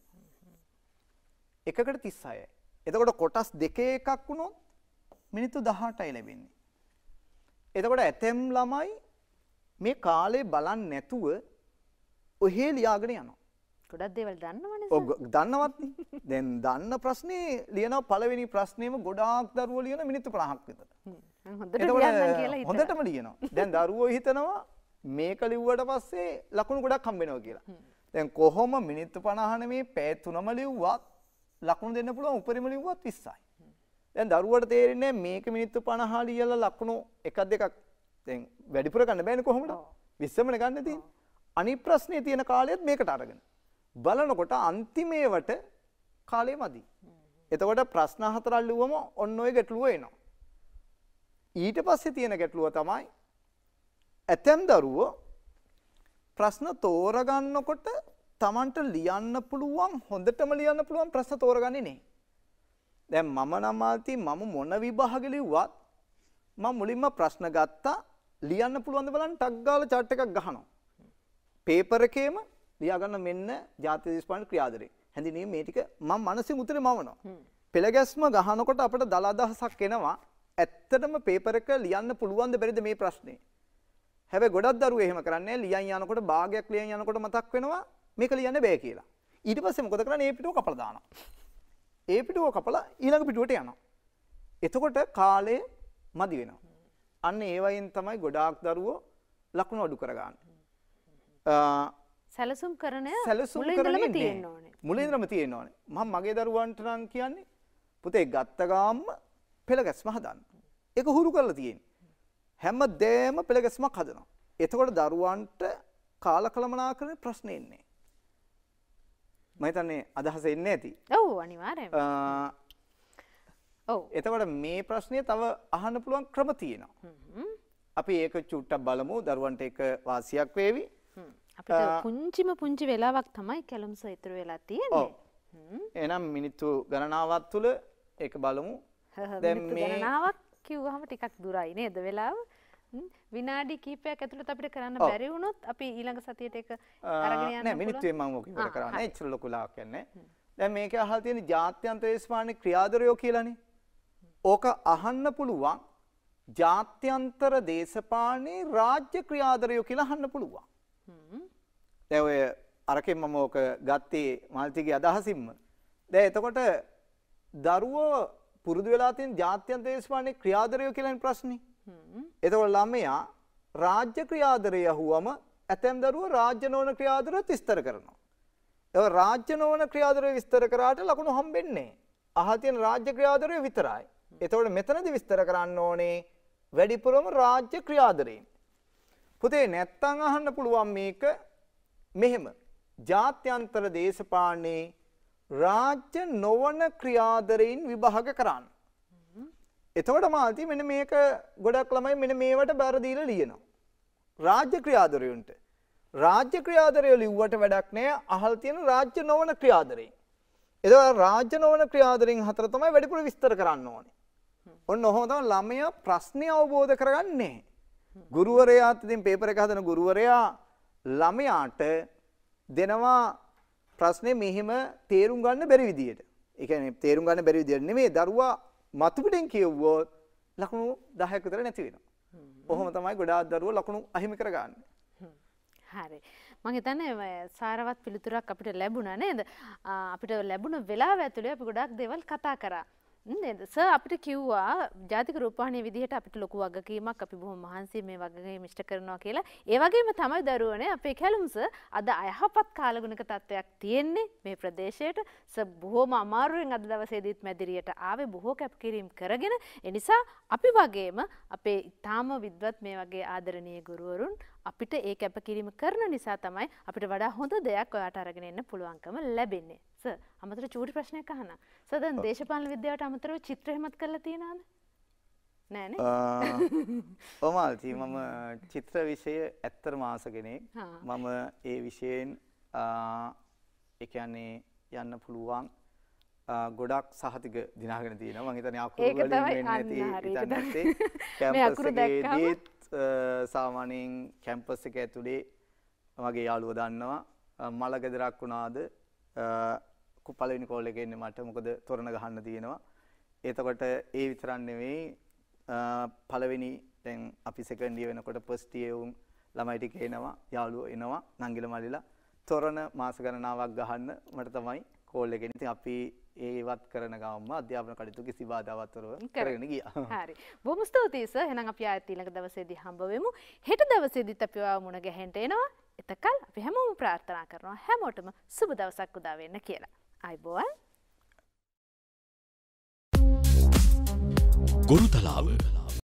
එකකට 36යි. එතකොට කොටස් දෙකේ එකක් වුණොත් මිනිත්තු 18යි ලැබෙන්නේ. එතකොට ඇතැම් ළමයි මේ කාලේ බලන්නේ නැතුව ඔහේ ලියාගෙන යනවා. ගොඩක් දේවල් දන්නවනේ. ඔව් දන්නවත් නේ. දැන් දන්න ප්‍රශ්නේ ලියනවා පළවෙනි ප්‍රශ්නේම ගොඩාක් දරුවෝ ලියන මිනිත්තු 50ක් විතර. හොඳටම ලියනවා. දැන් දරුවෝ හිතනවා මේක ලිව්වට පස්සේ ලකුණු ගොඩක් හම්බ වෙනවා කියලා. දැන් කොහොම මිනිත්තු 50 නෙමේ පැය 3ම ලිව්වත් ලකුණු දෙන්න පුළුවන් උපරිම ලිව්වත් 20යි. දැන් දරුවට තේරෙන්නේ මේක මිනිත්තු 50 ලියලා ලකුණු එකක් දෙකක් දැන් වැඩිපුර ගන්න බෑනේ කොහොමද? 20මනේ ගන්න තියෙන්නේ. අනිත් ප්‍රශ්නේ තියෙන කාලයත් මේකට අරගෙන බලනකොට අන්තිමේවට කාලය මදි. එතකොට ප්‍රශ්න හතරක් ලිව්වම ඔන්න ඔය ගැටලුව එනවා. ඊට පස්සේ තියෙන ගැටලුව තමයි ඇතැම් දරුවෝ ප්‍රශ්න තෝරගන්නකොට Tamanට ලියන්න පුළුවන් හොඳටම ලියන්න පුළුවන් ප්‍රශ්න තෝරගන්නේ නේ. දැන් මම නම් ආති මම මොන විභාගෙ ලිව්වත් මම මුලින්ම ප්‍රශ්න ගත්තා ලියන්න පුළුවන්ද බලන්න ටක් ගාලා chart එකක් ගහනවා. පේපර් එකේම ලියාගන්න මෙන්න ජාතික දේශපාලන ක්‍රියාදරේ. හැඳිනීම මේ ටික මම මනසින් උතරේ මවනවා. පෙළ ගැස්ම ගහනකොට අපිට දල අදහසක් එනවා. ඇත්තටම පේපර් එක ලියන්න පුළුවන්ද බැරිද මේ ප්‍රශ්නේ? හැබැයි ගොඩක් දරුවෝ එහෙම කරන්නේ ලියන් යනකොට භාගයක් ලියන් යනකොට මතක් වෙනවා මේක ලියන්න බෑ කියලා ඊට පස්සේ මොකද කරන්නේ ඒ පිටුව කපලා දානවා ඒ පිටුව කපලා ඊළඟ පිටුවට යනවා එතකොට කාලය මදි වෙනවා අන්න ඒවයින් තමයි ගොඩාක් දරුවෝ ලකුණු අඩු කරගන්න සැලසුම් කරන සැලසුම් කරලම තියෙන්න ඕනේ මුලින්දම තියෙන්න ඕනේ මම මගේ දරුවන්ට නම් කියන්නේ පුතේ ගත්ත ගාම්ම පෙළ ගැස්ම හදන්න ඒක හුරු කරලා තියෙන්නේ හැමදේම පෙළ ගැස්මක් හදනවා එතකොට දරුවන්ට කාලකලමනාකරණ ප්‍රශ්නේ ඉන්නේ මම හිතන්නේ අදහස එන්නේ ඇති. ඔව් අනිවාර්යයෙන්ම. ඔව්. එතකොට මේ ප්‍රශ්නය තව අහන්න පුළුවන් ක්‍රම තියෙනවා. අපි ඒක චුට්ටක් බලමු දරුවන්ට ඒක වාසියක් වේවි. අපිට පුංචිම පුංචි වෙලාවක් තමයි කැලම්ස ඉතුරු වෙලා තියෙන්නේ. ඔව්. එහෙනම් මිනිත්තු ගණනාවක් තුල ඒක බලමු. දැන් මේ ගණනාවක් කිව්වහම ටිකක් දුරයි නේද වෙලාව? විනාඩි කීපයක් ඇතුළත අපිට කරන්න බැරි වුණොත් අපි ඊළඟ සතියට ඒක අරගෙන යන්න නෑ මිනිත්තුවේ මම ඕක ඉවර කරන්නේ එච්චර ලොකු ලාක් යන්නේ දැන් මේකේ අහලා තියෙන ජාත්‍යන්තර දේශපාලන ක්‍රියාදරයෝ කියලානේ ඕක අහන්න පුළුවන් ජාත්‍යන්තර දේශපාලනේ රාජ්‍ය ක්‍රියාදරයෝ කියලා අහන්න පුළුවන් දැන් ඔය අරකින් මම ඕක ගත්තේ මාල්තිගේ අදහසින්ම දැන් එතකොට දරුවෝ පුරුදු වෙලා තියෙන ජාත්‍යන්තර දේශපාලනේ ක්‍රියාදරයෝ කියලානේ ප්‍රශ්නේ එතකොට ළමයා රාජ්‍ය ක්‍රියාදරය යහුවම ඇතැම් දරුවෝ රාජ්‍ය නොවන ක්‍රියාදරය විස්තර කරනවා. ඒ රාජ්‍ය නොවන ක්‍රියාදරය විස්තර කරාට ලකුණු හම්බෙන්නේ අහලා තියෙන රාජ්‍ය ක්‍රියාදරය විතරයි. එතකොට මෙතනදි විස්තර කරන්න ඕනේ වැඩිපුරම රාජ්‍ය ක්‍රියාදරයෙන්. පුතේ නැත්තං අහන්න පුළුවන් මේක මෙහෙම ජාත්‍යන්තර දේශපාලනයේ රාජ්‍ය නොවන ක්‍රියාදරයෙන් විභාග කරන්න. එතවට මාති මෙන මේක ගොඩක් ළමයි මෙන මේවට බැරදීල ලියනවා. රාජ්‍ය ක්‍රියාදරයුන්ට. රාජ්‍ය ක්‍රියාදරය ලිව්වට වැඩක් නෑ අහල් තියෙන රාජ්‍ය නොවන ක්‍රියාදරයෙන්. එද රාජ්‍ය නොවන ක්‍රියාදරින් හතර තමයි වැඩිපුර විස්තර කරන්න ඕනේ. ඔන්න ඔහොමතම ළමය ප්‍රශ්නය අවබෝධ කරගන්නේ. ගුරුවරයාත් ඉතින් පේපර එක හදන ගුරුවරයා ළමයාට දෙනවා ප්‍රශ්නේ මෙහෙම තේරුම් ගන්න බැරි විදියට. ඒ කියන්නේ තේරුම් ගන්න බැරි විදියට නෙමෙයි දරුවා මතුපිටින් කියවුවොත් ලකුණු 10ක් විතර නැති වෙනවා. ඔහොම තමයි ගොඩාක් දරුවෝ ලකුණු අහිමි කරගන්නේ. හරි. මං හිතන්නේ සාරවත් පිළිතුරක් අපිට ලැබුණා නේද? අපිට ලැබුණ වෙලාව ඇතුළේ අපි ගොඩාක් දේවල් කතා කරා. නේද ස අපිට කිව්වා ජාතික රූපවාහිනිය විදිහට අපිට ලොකු වගකීමක් අපි බොහොම මහන්සි මේ වගකීම ඉෂ්ට කරනවා කියලා. ඒ වගේම තමයි දරුවනේ අපේ කැලුම් සර් අද අයහපත් කාලගුණික තත්වයක් තියෙන්නේ මේ ප්‍රදේශයට. සර් බොහොම අමාරුවෙන් අද දවසේදීත් මැදිරියට ආවේ බොහෝ කැපකිරීම් කරගෙන. ඒ නිසා අපි වගේම අපේ ඊටාම විද්වත් මේ වගේ ආදරණීය ගුරුවරුන් අපිට ඒ කැපකිරීම කරන නිසා තමයි අපිට වඩා හොඳ දෙයක් ඔයාට අරගෙන එන්න පුළුවන්කම ලැබෙන්නේ. අමතර චූටි ප්‍රශ්නයක් අහන සද දේශපාල විද්‍යාවට අමතරව චිත්‍රහමත් කරලා තියෙනද නෑන ඕමල්ති මම චිත්‍ර විෂය ඇත්තර මාස කෙනෙක් මම ඒ විෂයෙන් එකන්නේ යන්න පුළුවන් ගොඩක් සහතික දිනාගෙන තියෙන මං හිතන කැම්පසගේදීත් සාමානයෙන් කැම්පස් එක ඇතුළේ මගේ යාළුව දන්නවා මළගෙදරක් වුණාද පළවෙනි කෝල් එක එන්නේ මට මොකද තොරණ ගහන්න තියෙනවා. එතකොට ඒ විතරක් නෙවෙයි පළවෙනි දැන් අපි සෙකන්ඩ් ඉයර් වෙනකොට ෆස්ට් ඉයර් උන් ළමයි ටික එනවා, යාළුවෝ එනවා, නංගිල මල්ලිලා තොරණ මාස ගණනාවක් ගහන්න මට තමයි කෝල් එක එන්නේ. ඉතින් අපි ඒවත් කරන ගම්ම අධ්‍යාපන කටයුතු කිසි බාධාවත්තරව කරගෙන ගියා. හරි. බොහොම ස්තුතියි සර්. එහෙනම් අපි ආයෙත් ඊළඟ දවසේදී හම්බ වෙමු. හෙට දවසේදීත් අපි ඔයාව මුණ ගැහෙන්න එනවා. එතකල් අපි හැමෝම ප්‍රාර්ථනා කරනවා හැමෝටම සුබ දවසක් උදා වෙන්න කියලා. අයිබෝල් ගොරුතලාව